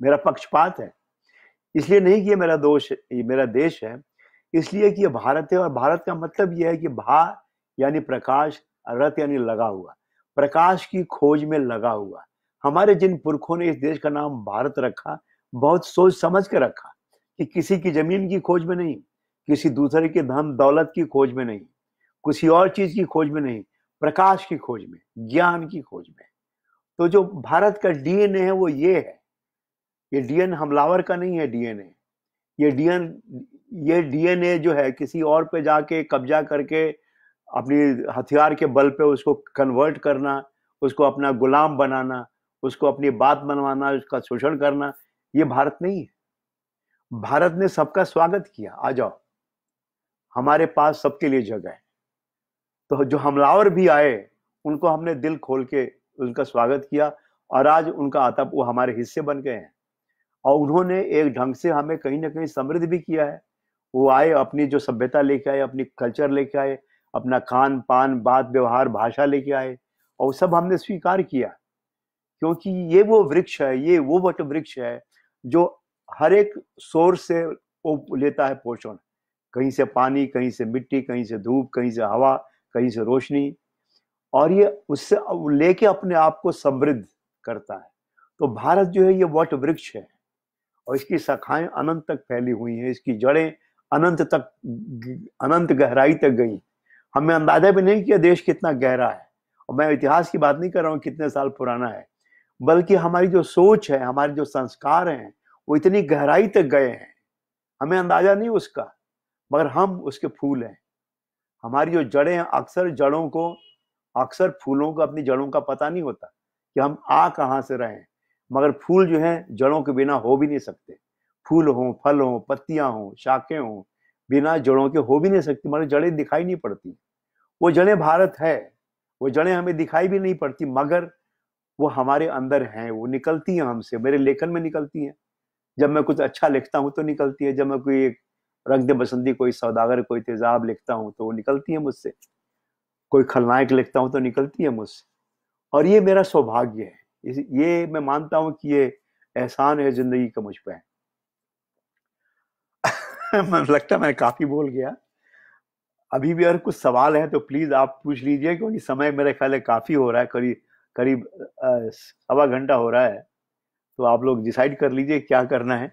मेरा पक्षपात है इसलिए नहीं कि ये मेरा दोष ये मेरा देश है इसलिए कि ये भारत है और भारत का मतलब ये है कि भा यानी प्रकाश रथ यानी लगा हुआ प्रकाश की खोज में लगा हुआ हमारे जिन पुरखों ने इस देश का नाम भारत रखा बहुत सोच समझ कर रखा कि किसी की जमीन की खोज में नहीं किसी दूसरे के धन दौलत की खोज में नहीं किसी और चीज की खोज में नहीं प्रकाश की खोज में ज्ञान की खोज में तो जो भारत का डीएनए है वो ये है ये डीएन हमलावर का नहीं है डीएनए ये डीएन ये डीएनए जो है किसी और पे जाके कब्जा करके अपनी हथियार के बल पे उसको कन्वर्ट करना उसको अपना गुलाम बनाना उसको अपनी बात बनवाना उसका शोषण करना ये भारत नहीं है भारत ने सबका स्वागत किया आ जाओ हमारे पास सबके लिए जगह है तो जो हमलावर भी आए उनको हमने दिल खोल के उनका स्वागत किया और आज उनका आता वो हमारे हिस्से बन गए हैं और उन्होंने एक ढंग से हमें कहीं ना कहीं समृद्ध भी किया है वो आए अपनी जो सभ्यता लेके आए अपनी कल्चर लेके आए अपना खान पान बात व्यवहार भाषा लेके आए और सब हमने स्वीकार किया क्योंकि ये वो वृक्ष है ये वो वट वृक्ष है जो हर एक सोर्स से वो लेता है पोषण कहीं से पानी कहीं से मिट्टी कहीं से धूप कहीं से हवा कहीं से रोशनी और ये उससे लेके अपने आप को समृद्ध करता है तो भारत जो है ये वट वृक्ष है और इसकी शाखाएं अनंत तक फैली हुई हैं इसकी जड़ें अनंत तक अनंत गहराई तक गई हमें अंदाजा भी नहीं किया देश कितना गहरा है और मैं इतिहास की बात नहीं कर रहा हूँ कितने साल पुराना है बल्कि हमारी जो सोच है हमारे जो संस्कार हैं वो इतनी गहराई तक गए हैं हमें अंदाजा नहीं उसका मगर हम उसके फूल हैं हमारी जो जड़ें हैं अक्सर जड़ों को अक्सर फूलों को अपनी जड़ों का पता नहीं होता कि हम आ कहाँ से रहे हैं मगर फूल जो हैं जड़ों के बिना हो भी नहीं सकते फूल हों फल हों पत्तियाँ हों शाखें हों बिना जड़ों के हो भी नहीं सकती मगर जड़ें दिखाई नहीं पड़ती वो जड़ें भारत है वो जड़ें हमें दिखाई भी नहीं पड़ती मगर वो हमारे अंदर हैं वो निकलती हैं हमसे मेरे लेखन में निकलती हैं जब मैं कुछ अच्छा लिखता हूँ तो निकलती है जब मैं कोई एक रंग बसंती कोई सौदागर कोई तेजाब लिखता हूँ तो वो निकलती है मुझसे कोई खलनायक लिखता हूँ तो निकलती है मुझसे और ये मेरा सौभाग्य है ये मैं मानता हूँ कि ये एहसान है जिंदगी का मुझ पर लगता मैं काफी बोल गया अभी भी अगर कुछ सवाल है तो प्लीज आप पूछ लीजिए क्योंकि समय मेरे ख्याल है काफी हो रहा है करीब करीब सवा घंटा हो रहा है तो आप लोग डिसाइड कर लीजिए क्या करना है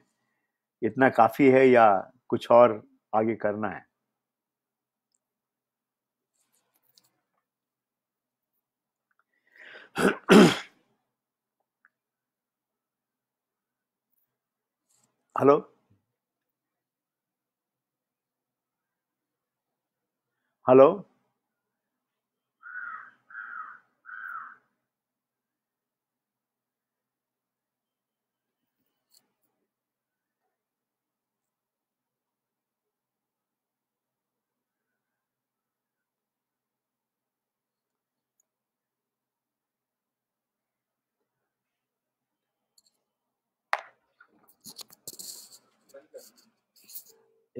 इतना काफी है या कुछ और आगे करना है हेलो हेलो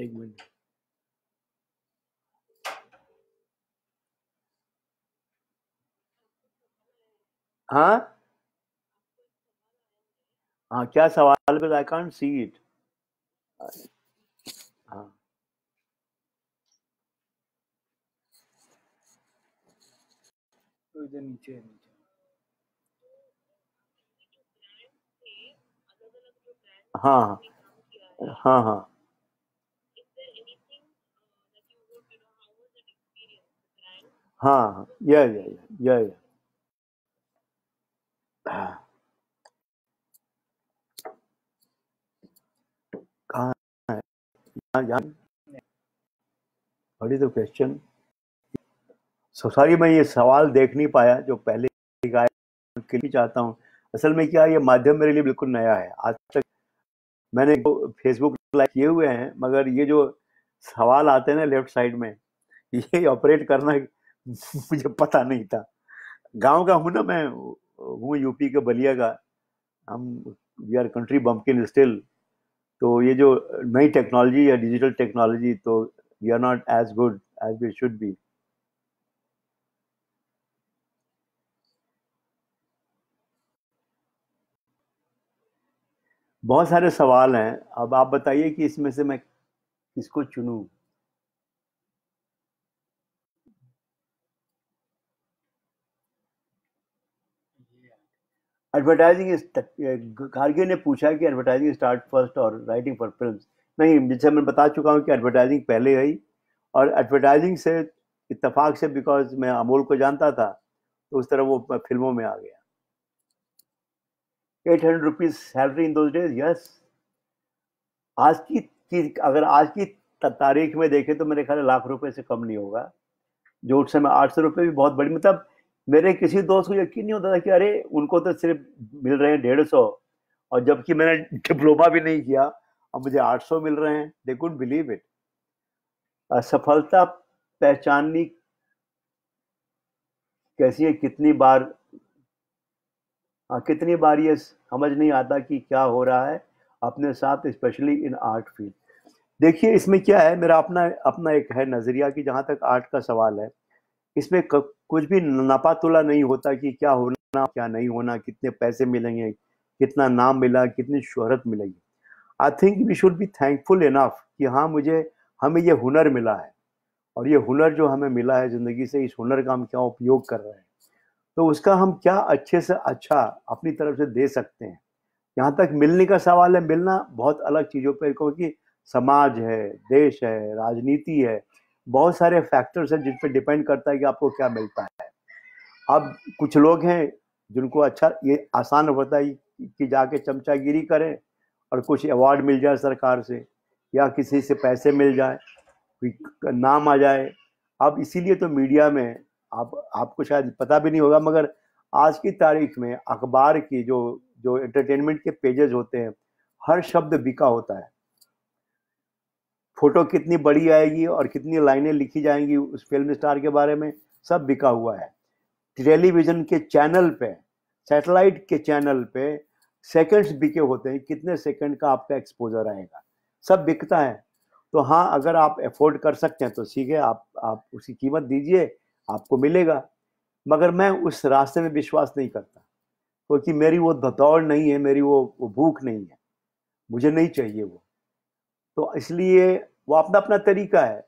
big one. हाँ हाँ क्या सवाल but I can't see it हाँ तो नीचे हाँ हाँ हाँ, हाँ। हाँ, हाँ या या या या हाँ बड़ी तो क्वेश्चन सो सॉरी मैं ये सवाल देख नहीं पाया जो पहले के लिए चाहता हूँ असल में क्या ये माध्यम मेरे लिए बिल्कुल नया है आज तक मैंने फेसबुक लाइव किए हुए हैं मगर ये जो सवाल आते हैं ना लेफ्ट साइड में ये ऑपरेट करना मुझे पता नहीं था गांव का हूँ ना मैं हूँ यूपी के बलिया का हम we are country bumpkin still तो ये जो नई टेक्नोलॉजी या डिजिटल टेक्नोलॉजी तो we are not as good as we should be बहुत सारे सवाल हैं अब आप बताइए कि इसमें से मैं किसको चुनूं एडवर्टाइजिंग खारगे ने पूछा कि एडवर्टाइजिंग स्टार्ट फर्स्ट और राइटिंग फॉर फिल्म नहीं जिससे मैं बता चुका हूँ कि एडवर्टाइजिंग पहले आई और एडवर्टाइजिंग से इतफाक से बिकॉज मैं अमोल को जानता था तो उस तरह वो फिल्मों में आ गया eight hundred rupees salary in दो डेज यस आज की, की अगर आज की तारीख में देखें तो मेरे ख्याल लाख रुपए से कम नहीं होगा जो उस समय आठ सौ रुपये भी बहुत बड़ी मतलब मेरे किसी दोस्त को यकीन नहीं होता था कि अरे उनको तो सिर्फ मिल रहे हैं डेढ़ सौ और जबकि मैंने डिप्लोमा भी नहीं किया और मुझे आठ सौ मिल रहे हैं दे कुड बिलीव इट असफलता पहचाननी कैसी है कितनी बार आ, हाँ, कितनी बार ये समझ नहीं आता कि क्या हो रहा है अपने साथ स्पेशली इन आर्ट फील्ड देखिए इसमें क्या है मेरा अपना अपना एक है नज़रिया कि जहाँ तक आर्ट का सवाल है इसमें कुछ भी नपातुला नहीं होता कि क्या होना क्या नहीं होना कितने पैसे मिलेंगे कितना नाम मिला कितनी शोहरत मिलेगी I think we should be thankful enough कि हाँ मुझे हमें ये हुनर मिला है और ये हुनर जो हमें मिला है ज़िंदगी से इस हुनर का हम क्या उपयोग कर रहे हैं तो उसका हम क्या अच्छे से अच्छा अपनी तरफ से दे सकते हैं यहाँ तक मिलने का सवाल है मिलना बहुत अलग चीज़ों पर क्योंकि समाज है देश है राजनीति है बहुत सारे फैक्टर्स हैं जिन पर डिपेंड करता है कि आपको क्या मिलता है अब कुछ लोग हैं जिनको अच्छा ये आसान होता है कि जाके चमचागिरी करें और कुछ अवार्ड मिल जाए सरकार से या किसी से पैसे मिल जाए कोई नाम आ जाए अब इसीलिए तो मीडिया में आप आपको शायद पता भी नहीं होगा मगर आज की तारीख में अखबार की जो जो एंटरटेनमेंट के पेजेस होते हैं हर शब्द बिका होता है फोटो कितनी बड़ी आएगी और कितनी लाइनें लिखी जाएंगी उस फिल्म स्टार के बारे में सब बिका हुआ है टेलीविज़न के चैनल पे सैटेलाइट के चैनल पे सेकंड्स बिके होते हैं कितने सेकंड का आपका एक्सपोजर आएगा सब बिकता है तो हाँ अगर आप अफोर्ड कर सकते हैं तो ठीक है आप आप उसकी कीमत दीजिए आपको मिलेगा मगर मैं उस रास्ते में विश्वास नहीं करता क्योंकि तो मेरी वो धतौड़ नहीं है मेरी वो, वो भूख नहीं है मुझे नहीं चाहिए वो तो इसलिए वो अपना अपना तरीका है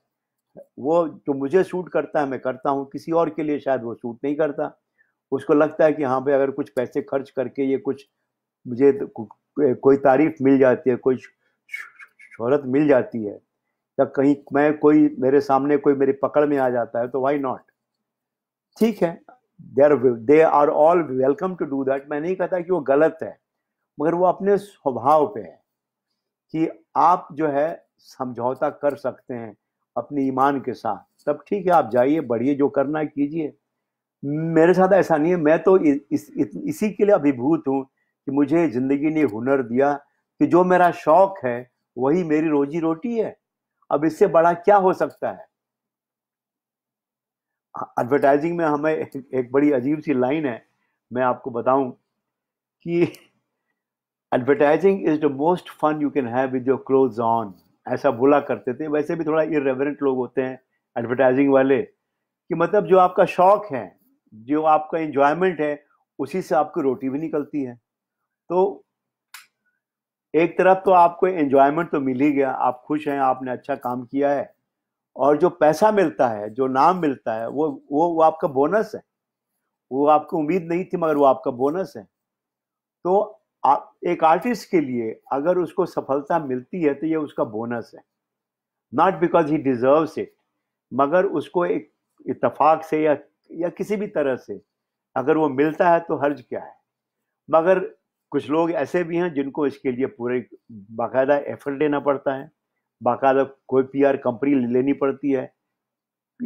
वो जो मुझे सूट करता है मैं करता हूँ किसी और के लिए शायद वो सूट नहीं करता उसको लगता है कि हाँ भाई अगर कुछ पैसे खर्च करके ये कुछ मुझे कोई तारीफ मिल जाती है कोई शहरत मिल जाती है या कहीं मैं कोई मेरे सामने कोई मेरी पकड़ में आ जाता है तो वाई नॉट ठीक है there they are all welcome to do that मैं नहीं कहता कि वो गलत है मगर वो अपने स्वभाव पे है कि आप जो है समझौता कर सकते हैं अपने ईमान के साथ तब ठीक है आप जाइए बढ़िए जो करना है कीजिए मेरे साथ ऐसा नहीं है मैं तो इस, इस, इसी के लिए अभिभूत हूँ कि मुझे ज़िंदगी ने हुनर दिया कि जो मेरा शौक है वही मेरी रोजी रोटी है अब इससे बड़ा क्या हो सकता है एडवर्टाइजिंग में हमें एक, एक बड़ी अजीब सी लाइन है मैं आपको बताऊं कि advertising is the most fun you can have with your clothes on ऐसा बोला करते थे वैसे भी थोड़ा इरेवरेंट लोग होते हैं एडवर्टाइजिंग वाले कि मतलब जो आपका शौक है जो आपका इंजॉयमेंट है उसी से आपकी रोटी भी निकलती है तो एक तरफ तो आपको एंजॉयमेंट तो मिल ही गया आप खुश हैं आपने अच्छा काम किया है और जो पैसा मिलता है जो नाम मिलता है वो वो वो आपका बोनस है वो आपको उम्मीद नहीं थी मगर वो आपका बोनस है तो एक आर्टिस्ट के लिए अगर उसको सफलता मिलती है तो ये उसका बोनस है not because he deserves it मगर उसको एक इतफाक से या या किसी भी तरह से अगर वो मिलता है तो हर्ज क्या है मगर कुछ लोग ऐसे भी हैं जिनको इसके लिए पूरे बाकायदा एफर्ट देना पड़ता है बाकायदा कोई पीआर कंपनी लेनी पड़ती है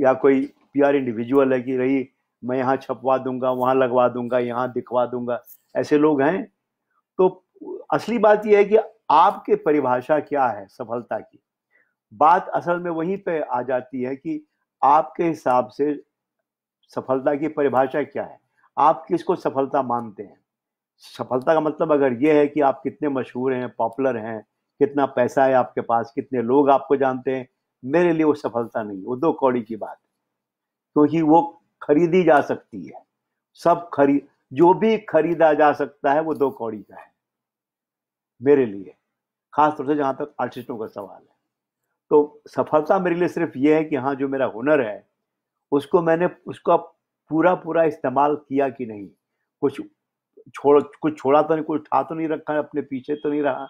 या कोई पीआर इंडिविजुअल है कि रही मैं यहाँ छपवा दूंगा वहाँ लगवा दूंगा यहाँ दिखवा दूंगा ऐसे लोग हैं तो असली बात यह है कि आपके परिभाषा क्या है सफलता की बात असल में वहीं पे आ जाती है कि आपके हिसाब से सफलता की परिभाषा क्या है आप किसको सफलता मानते हैं सफलता का मतलब अगर यह है कि आप कितने मशहूर हैं पॉपुलर हैं कितना पैसा है आपके पास कितने लोग आपको जानते हैं मेरे लिए वो सफलता नहीं वो दो कौड़ी की बात क्योंकि तो वो खरीदी जा सकती है सब खरीद जो भी खरीदा जा सकता है वो दो कौड़ी का है मेरे लिए खासतौर से जहां तक आर्टिस्टों का सवाल है तो सफलता मेरे लिए सिर्फ ये है कि हाँ जो मेरा हुनर है उसको मैंने उसका पूरा पूरा इस्तेमाल किया कि नहीं कुछ छोड़ कुछ छोड़ा तो नहीं कुछ उठा तो नहीं रखा अपने पीछे तो नहीं रहा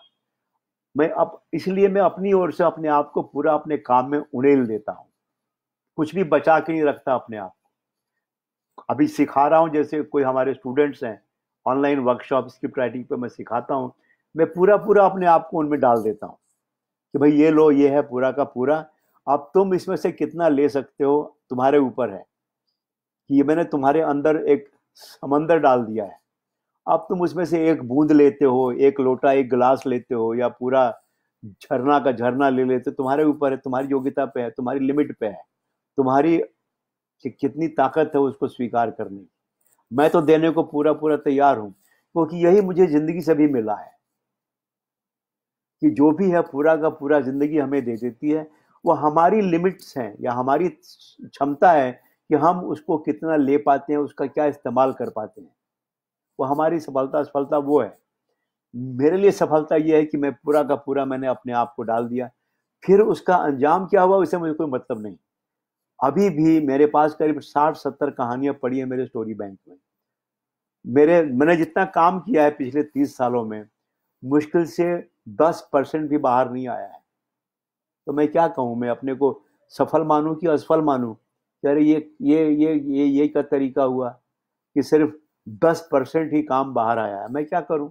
मैं अब इसलिए मैं अपनी ओर से अपने आप को पूरा अपने काम में उड़ेल देता हूँ कुछ भी बचा के नहीं रखता अपने आप अभी सिखा रहा हूँ जैसे कोई हमारे स्टूडेंट्स हैं ऑनलाइन वर्कशॉप स्क्रिप्ट राइटिंग पे मैं सिखाता हूँ मैं पूरा पूरा अपने आप को उनमें डाल देता हूँ कि भाई ये लो ये है पूरा का पूरा अब तुम इसमें से कितना ले सकते हो तुम्हारे ऊपर है कि ये मैंने तुम्हारे अंदर एक समंदर डाल दिया है अब तुम उसमें से एक बूंद लेते हो एक लोटा एक गिलास लेते हो या पूरा झरना का झरना ले लेते तुम्हारे ऊपर है तुम्हारी योग्यता पे है तुम्हारी लिमिट पे है तुम्हारी कि कितनी ताकत है उसको स्वीकार करने की मैं तो देने को पूरा पूरा तैयार हूँ क्योंकि तो यही मुझे ज़िंदगी से भी मिला है कि जो भी है पूरा का पूरा ज़िंदगी हमें दे देती है वो हमारी लिमिट्स हैं या हमारी क्षमता है कि हम उसको कितना ले पाते हैं उसका क्या इस्तेमाल कर पाते हैं वो हमारी सफलता असफलता वो है मेरे लिए सफलता ये है कि मैं पूरा का पूरा मैंने अपने आप को डाल दिया फिर उसका अंजाम क्या हुआ उसे मुझे कोई मतलब नहीं अभी भी मेरे पास करीब साठ सत्तर कहानियां पड़ी है मेरे स्टोरी बैंक में मेरे मैंने जितना काम किया है पिछले तीस सालों में मुश्किल से दस परसेंट भी बाहर नहीं आया है तो मैं क्या कहूँ मैं अपने को सफल मानूँ कि असफल मानूँ कि अरे ये ये ये ये ये का तरीका हुआ कि सिर्फ दस परसेंट ही काम बाहर आया है मैं क्या करूँ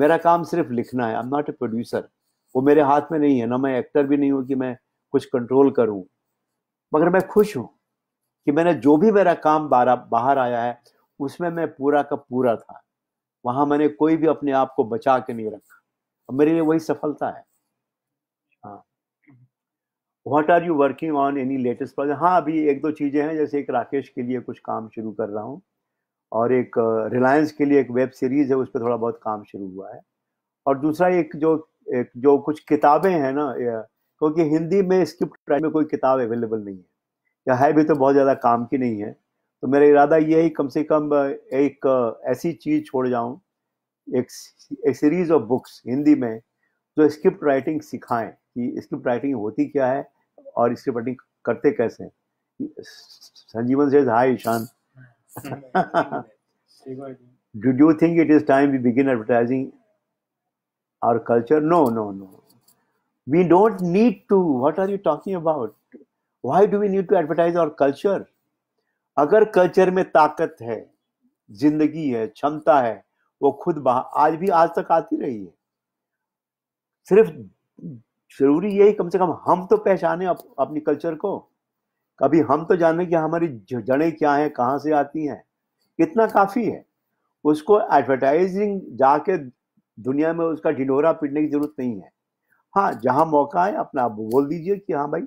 मेरा काम सिर्फ लिखना है I am not a producer वो मेरे हाथ में नहीं है ना मैं एक्टर भी नहीं हूँ कि मैं कुछ कंट्रोल करूँ मगर मैं खुश हूँ कि मैंने जो भी मेरा काम बाहर आया है उसमें मैं पूरा का पूरा था वहां मैंने कोई भी अपने आप को बचा के नहीं रखा और मेरे लिए वही सफलता है what are you working on any latest project हाँ अभी एक दो चीज़ें हैं जैसे एक राकेश के लिए कुछ काम शुरू कर रहा हूँ और एक रिलायंस के लिए एक वेब सीरीज़ है उस पर थोड़ा बहुत काम शुरू हुआ है और दूसरा एक जो एक जो कुछ किताबें हैं ना क्योंकि हिंदी में स्क्रिप्ट राइट में कोई किताब अवेलेबल नहीं है या है भी तो बहुत ज़्यादा काम की नहीं है तो मेरा इरादा ये है कम से कम एक ऐसी चीज़ छोड़ जाऊँ एक, एक सीरीज ऑफ बुक्स हिंदी में जो स्क्रिप्ट राइटिंग सिखाएं कि स्क्रिप्ट राइटिंग होती क्या है और स्क्रिप्ट राइटिंग करते कैसे संजीवन से hi Ishaan do you think it is time we begin advertising our culture no no no We don't need to. What are you talking about? Why do we need to advertise our culture? अगर culture में ताकत है जिंदगी है क्षमता है वो खुद आज भी आज तक आती रही है सिर्फ जरूरी यही कम से कम हम तो पहचाने अप, अपनी कल्चर को कभी हम तो जाने कि हमारी जड़ें क्या हैं कहाँ से आती हैं इतना काफ़ी है उसको एडवर्टाइजिंग जाके दुनिया में उसका ढिंडोरा पीटने की जरूरत नहीं है हाँ जहाँ मौका है अपना आप बोल दीजिए कि हाँ भाई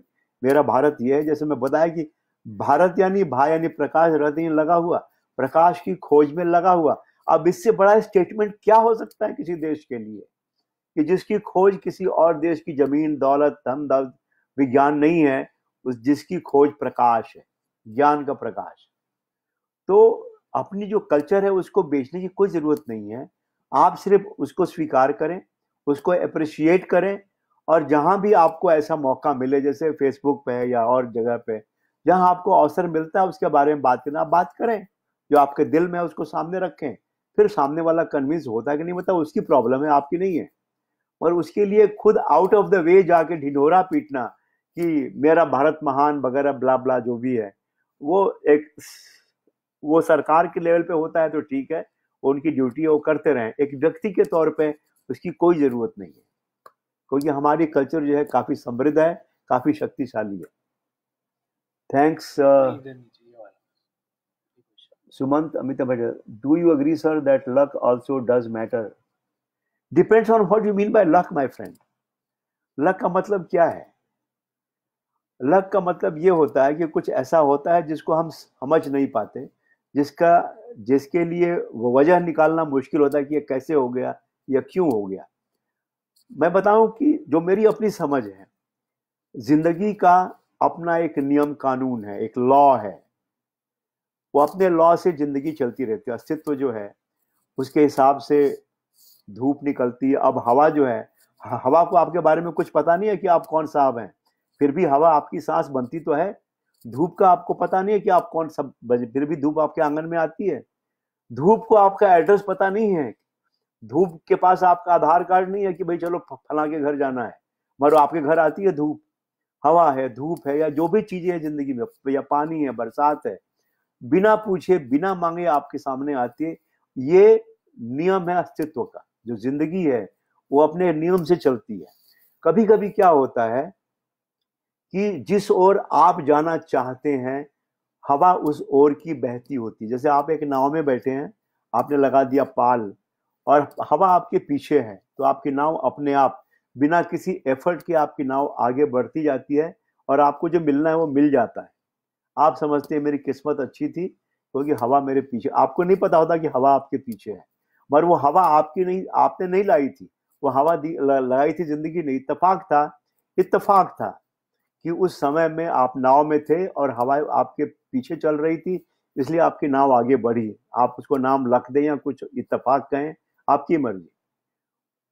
मेरा भारत ये है जैसे मैं बताया कि भारत यानी भाई यानी प्रकाश रथ लगा हुआ प्रकाश की खोज में लगा हुआ अब इससे बड़ा स्टेटमेंट क्या हो सकता है किसी देश के लिए कि जिसकी खोज किसी और देश की जमीन दौलत धन दौलत विज्ञान नहीं है उस जिसकी खोज प्रकाश है ज्ञान का प्रकाश तो अपनी जो कल्चर है उसको बेचने की कोई ज़रूरत नहीं है आप सिर्फ उसको स्वीकार करें उसको अप्रिशिएट करें और जहाँ भी आपको ऐसा मौका मिले जैसे फेसबुक पे या और जगह पे जहाँ आपको अवसर मिलता है उसके बारे में बात करना आप बात करें जो आपके दिल में है उसको सामने रखें फिर सामने वाला कन्विंस होता है कि नहीं मतलब उसकी प्रॉब्लम है आपकी नहीं है और उसके लिए खुद आउट ऑफ द वे जाके ढिढोरा पीटना कि मेरा भारत महान वगैरह ब्ला ब्ला जो भी है वो एक वो सरकार के लेवल पे होता है तो ठीक है उनकी ड्यूटी वो करते रहें एक व्यक्ति के तौर पे उसकी कोई ज़रूरत नहीं है क्योंकि तो हमारी कल्चर जो है काफ़ी समृद्ध है काफ़ी शक्तिशाली है thanks uh, Sumant Amitabh Amitabh, do you agree sir that luck also does matter depends on what you mean by luck my friend luck का मतलब क्या है लक का मतलब ये होता है कि कुछ ऐसा होता है जिसको हम समझ नहीं पाते जिसका जिसके लिए वजह निकालना मुश्किल होता है कि ये कैसे हो गया या क्यों हो गया मैं बताऊं कि जो मेरी अपनी समझ है जिंदगी का अपना एक नियम कानून है एक लॉ है वो अपने लॉ से जिंदगी चलती रहती है अस्तित्व जो है उसके हिसाब से धूप निकलती है अब हवा जो है हवा को आपके बारे में कुछ पता नहीं है कि आप कौन सा हैं फिर भी हवा आपकी सांस बनती तो है धूप का आपको पता नहीं है कि आप कौन सा फिर भी धूप आपके आंगन में आती है धूप को आपका एड्रेस पता नहीं है धूप के पास आपका आधार कार्ड नहीं है कि भाई चलो फला के घर जाना है मगर आपके घर आती है धूप हवा है धूप है या जो भी चीजें हैं जिंदगी में या पानी है बरसात है बिना पूछे बिना मांगे आपके सामने आती है ये नियम है अस्तित्व का जो जिंदगी है वो अपने नियम से चलती है कभी कभी क्या होता है कि जिस ओर आप जाना चाहते हैं हवा उस ओर की बहती होती है जैसे आप एक नाव में बैठे हैं आपने लगा दिया पाल और हवा आपके पीछे है तो आपकी नाव अपने आप बिना किसी एफर्ट के आपकी नाव आगे बढ़ती जाती है और आपको जो मिलना है वो मिल जाता है आप समझते हैं मेरी किस्मत अच्छी थी क्योंकि तो हवा मेरे पीछे आपको नहीं पता होता कि हवा आपके पीछे है मगर वो हवा आपकी नहीं आपने नहीं लाई थी वो हवा लगाई थी जिंदगी नहीं इतफाक था इतफाक था कि उस समय में आप नाव में थे और हवा आपके पीछे चल रही थी इसलिए आपकी नाव आगे बढ़ी आप उसको नाम लख दें या कुछ इतफाक कहें आपकी मर्जी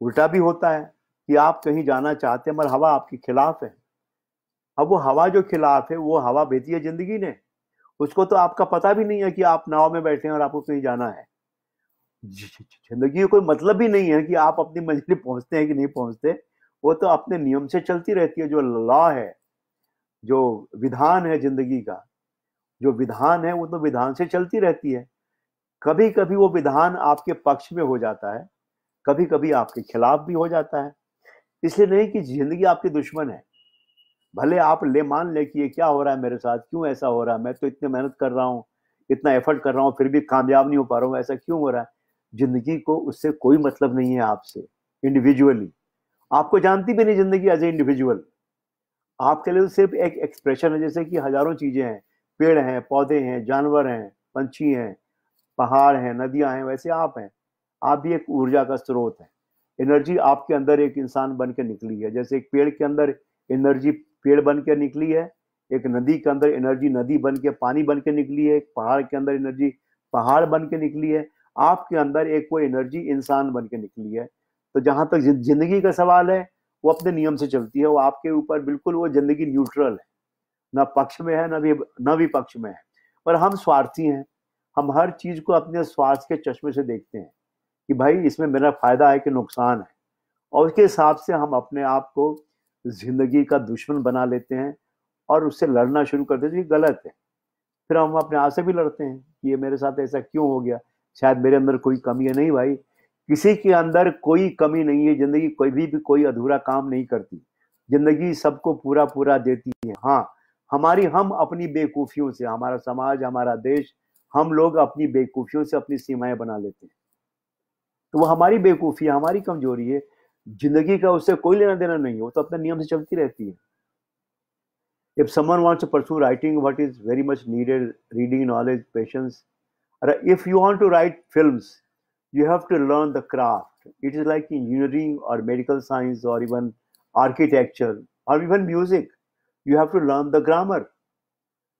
उल्टा भी होता है कि आप कहीं जाना चाहते हैं मगर हवा आपके खिलाफ है अब वो हवा जो खिलाफ है वो हवा भेजी है जिंदगी ने उसको तो आपका पता भी नहीं है कि आप नाव में बैठे हैं और आपको कहीं जाना है जिंदगी कोई मतलब भी नहीं है कि आप अपनी मंजिल पहुंचते हैं कि नहीं पहुंचते वो तो अपने नियम से चलती रहती है जो लॉ है जो विधान है जिंदगी का जो विधान है वो तो विधान से चलती रहती है कभी कभी वो विधान आपके पक्ष में हो जाता है कभी कभी आपके खिलाफ भी हो जाता है इसलिए नहीं कि जिंदगी आपके दुश्मन है भले आप ले मान ले कि ये क्या हो रहा है मेरे साथ क्यों ऐसा हो रहा है मैं तो इतनी मेहनत कर रहा हूँ इतना एफर्ट कर रहा हूँ फिर भी कामयाब नहीं हो पा रहा हूँ ऐसा क्यों हो रहा है जिंदगी को उससे कोई मतलब नहीं है आपसे इंडिविजुअली आपको जानती भी नहीं जिंदगी एज ए इंडिविजुअल आपके लिए तो सिर्फ एक एक्सप्रेशन है जैसे कि हजारों चीजें हैं पेड़ हैं पौधे हैं जानवर हैं पंछी हैं पहाड़ हैं नदियां हैं वैसे आप हैं आप भी एक ऊर्जा का स्रोत हैं एनर्जी आपके अंदर एक इंसान बन के निकली है जैसे एक पेड़ के अंदर एनर्जी पेड़ बन के निकली है एक नदी के अंदर एनर्जी नदी बन के पानी बन के निकली है एक पहाड़ के अंदर एनर्जी पहाड़ बन के निकली है आपके अंदर एक वो एनर्जी इंसान बन के निकली है तो जहाँ तक जिंदगी का सवाल है वो अपने नियम से चलती है वो आपके ऊपर बिल्कुल वो जिंदगी न्यूट्रल है ना पक्ष में है ना भी ना पक्ष में है पर हम स्वार्थी हैं हम हर चीज़ को अपने स्वास्थ्य के चश्मे से देखते हैं कि भाई इसमें मेरा फ़ायदा है कि नुकसान है और उसके हिसाब से हम अपने आप को ज़िंदगी का दुश्मन बना लेते हैं और उससे लड़ना शुरू कर देते हैं गलत है फिर हम अपने आप से भी लड़ते हैं कि ये मेरे साथ ऐसा क्यों हो गया शायद मेरे अंदर कोई कमी है नहीं भाई किसी के अंदर कोई कमी नहीं है ज़िंदगी कोई भी, भी कोई अधूरा काम नहीं करती ज़िंदगी सबको पूरा पूरा देती है हाँ हमारी हम अपनी बेवकूफ़ियों से हमारा समाज हमारा देश हम लोग अपनी बेवकूफियों से अपनी सीमाएं बना लेते हैं तो वो हमारी बेवकूफी हमारी कमजोरी है जिंदगी का उससे कोई लेना देना नहीं हो तो अपने नियम से चलती रहती है if someone wants to pursue writing what is very much needed reading knowledge patience अरे if you want to write film you have to learn the craft it is like engineering और मेडिकल साइंस और even architecture और even music you have to learn the grammar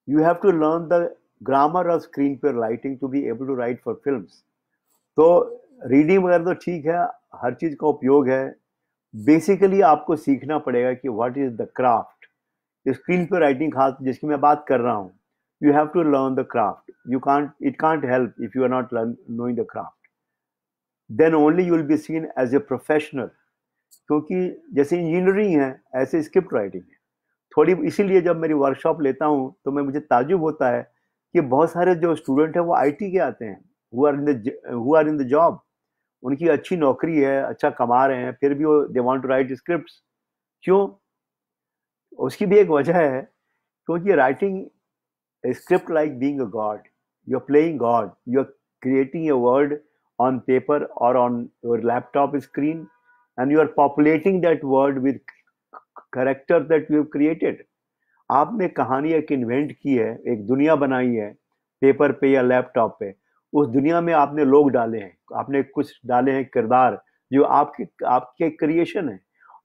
you have to learn the grammar और screen पर writing to be able to write for film तो reading वगैरह तो ठीक है हर चीज़ का उपयोग है बेसिकली आपको सीखना पड़ेगा कि what is the craft screen पर राइटिंग खास जिसकी मैं बात कर रहा हूँ you have to learn the craft you can't it can't help if you are not learn knowing the craft then only you will be seen as a professional क्योंकि जैसे इंजीनियरिंग है ऐसे स्क्रिप्ट राइटिंग है थोड़ी इसीलिए जब मेरी workshop लेता हूँ तो मैं मुझे ताजुब होता है कि बहुत सारे जो स्टूडेंट हैं वो आईटी के आते हैं who are in are in the job उनकी अच्छी नौकरी है अच्छा कमा रहे हैं फिर भी वो they want to write script क्यों उसकी भी एक वजह है क्योंकि writing script like being a god you are playing god you are creating a world on paper और on your laptop screen and you are populating that world with character that you created आपने कहानी एक invent की है एक दुनिया बनाई है पेपर पे या लैपटॉप पे उस दुनिया में आपने लोग डाले हैं आपने कुछ डाले हैं किरदार जो आपके आपके क्रिएशन है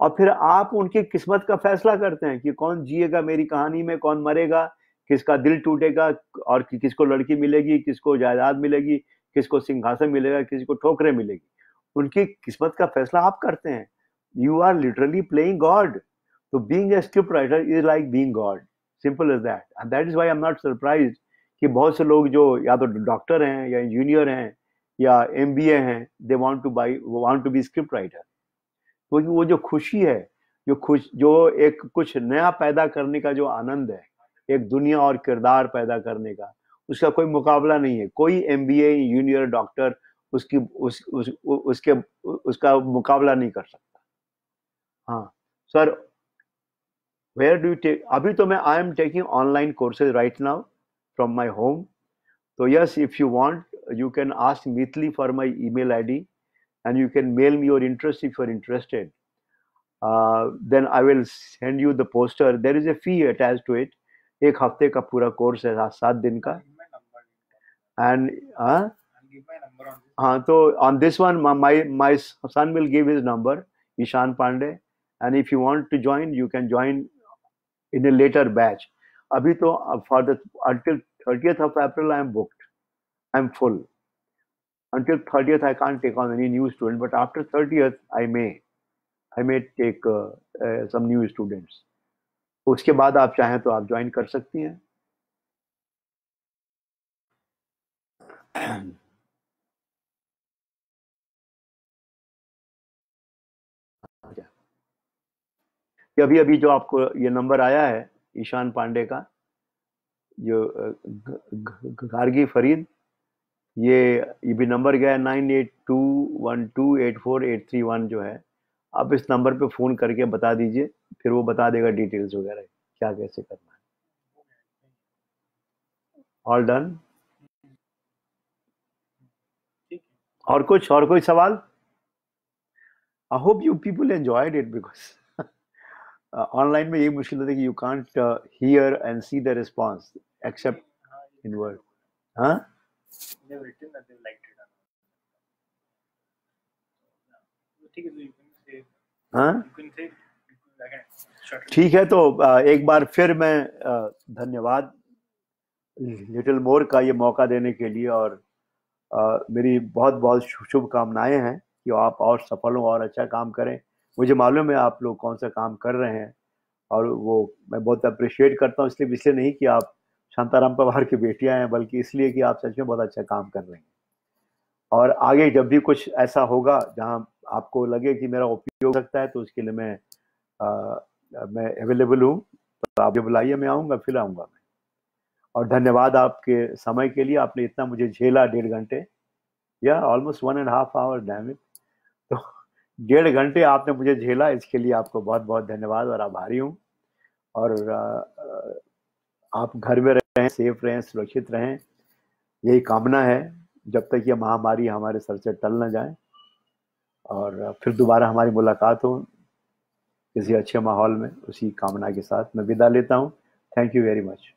और फिर आप उनकी किस्मत का फैसला करते हैं कि कौन जिएगा मेरी कहानी में कौन मरेगा किसका दिल टूटेगा और कि, किसको लड़की मिलेगी किसको जायदाद मिलेगी किसको सिंहासन मिलेगा किसी को ठोकरें मिलेगी उनकी किस्मत का फैसला आप करते हैं you are literally playing god तो being a script writer is like being god simple is that and that is why am not surprise कि बहुत से लोग जो या तो डॉक्टर हैं या इंजीनियर हैं या एम बी ए हैं they want to by want to be script writer क्योंकि वो जो खुशी है जो खुश जो एक कुछ नया पैदा करने का जो आनंद है एक दुनिया और किरदार पैदा करने का उसका कोई मुकाबला नहीं है कोई M B A engineer doctor उसकी उस, उस, उसके उसका मुकाबला नहीं कर सकता हाँ सर वेयर डू टेक अभी तो मैं I am taking online courses right now from my home तो yes if you want you can ask Mythili for my email I D and you can mail me your interest if you're interested then I will send you the poster there is a fee attach to it एक हफ्ते का पूरा course है सात दिन का and हाँ? हाँ तो on this one my my son will give his number Ishaan Pandey and if you want to join you can join in a later batch. अभी तो for the until 30th of April I am booked. I am full. Until 30th I can't take on any new student, but after 30th I may. I may take uh, uh, some new students. उसके बाद आप चाहें तो आप join कर सकती हैं कि अभी अभी जो आपको ये नंबर आया है ईशान पांडे का जो गार्गी फरीद ये ये भी नंबर गया है nine eight two one two eight four eight three one जो है आप इस नंबर पे फ़ोन करके बता दीजिए फिर वो बता देगा डिटेल्स वगैरह क्या कैसे करना है ऑल डन और कुछ और कोई सवाल I hope you people enjoyed it because online uh, में ये मुश्किल है कि you can't hear and see the response except in word ठीक है तो, तो uh, एक बार फिर मैं uh, धन्यवाद लिटिल मोर का ये मौका देने के लिए और मेरी बहुत बहुत शुभकामनाएं हैं कि आप और सफल हों और अच्छा काम करें मुझे मालूम है आप लोग कौन सा काम कर रहे हैं और वो मैं बहुत अप्रिशिएट करता हूँ इसलिए इसलिए नहीं कि आप शांताराम पवार की बेटियाँ हैं बल्कि इसलिए कि आप सच में बहुत अच्छा काम कर रहे हैं और आगे जब भी कुछ ऐसा होगा जहाँ आपको लगे कि मेरा उपयोग सकता है तो उसके लिए मैं आ, मैं अवेलेबल हूँ तो आप बुलाइए मैं आऊँगा फिर आऊँगा मैं और धन्यवाद आपके समय के लिए आपने इतना मुझे झेला डेढ़ घंटे या almost one and half hour damn तो डेढ़ घंटे आपने मुझे झेला इसके लिए आपको बहुत बहुत धन्यवाद और आभारी हूँ और आप घर में रहें सेफ रहें सुरक्षित रहें यही कामना है जब तक ये महामारी हमारे सर से टल ना जाए और फिर दोबारा हमारी मुलाकात हो किसी अच्छे माहौल में उसी कामना के साथ मैं विदा लेता हूँ थैंक यू वेरी मच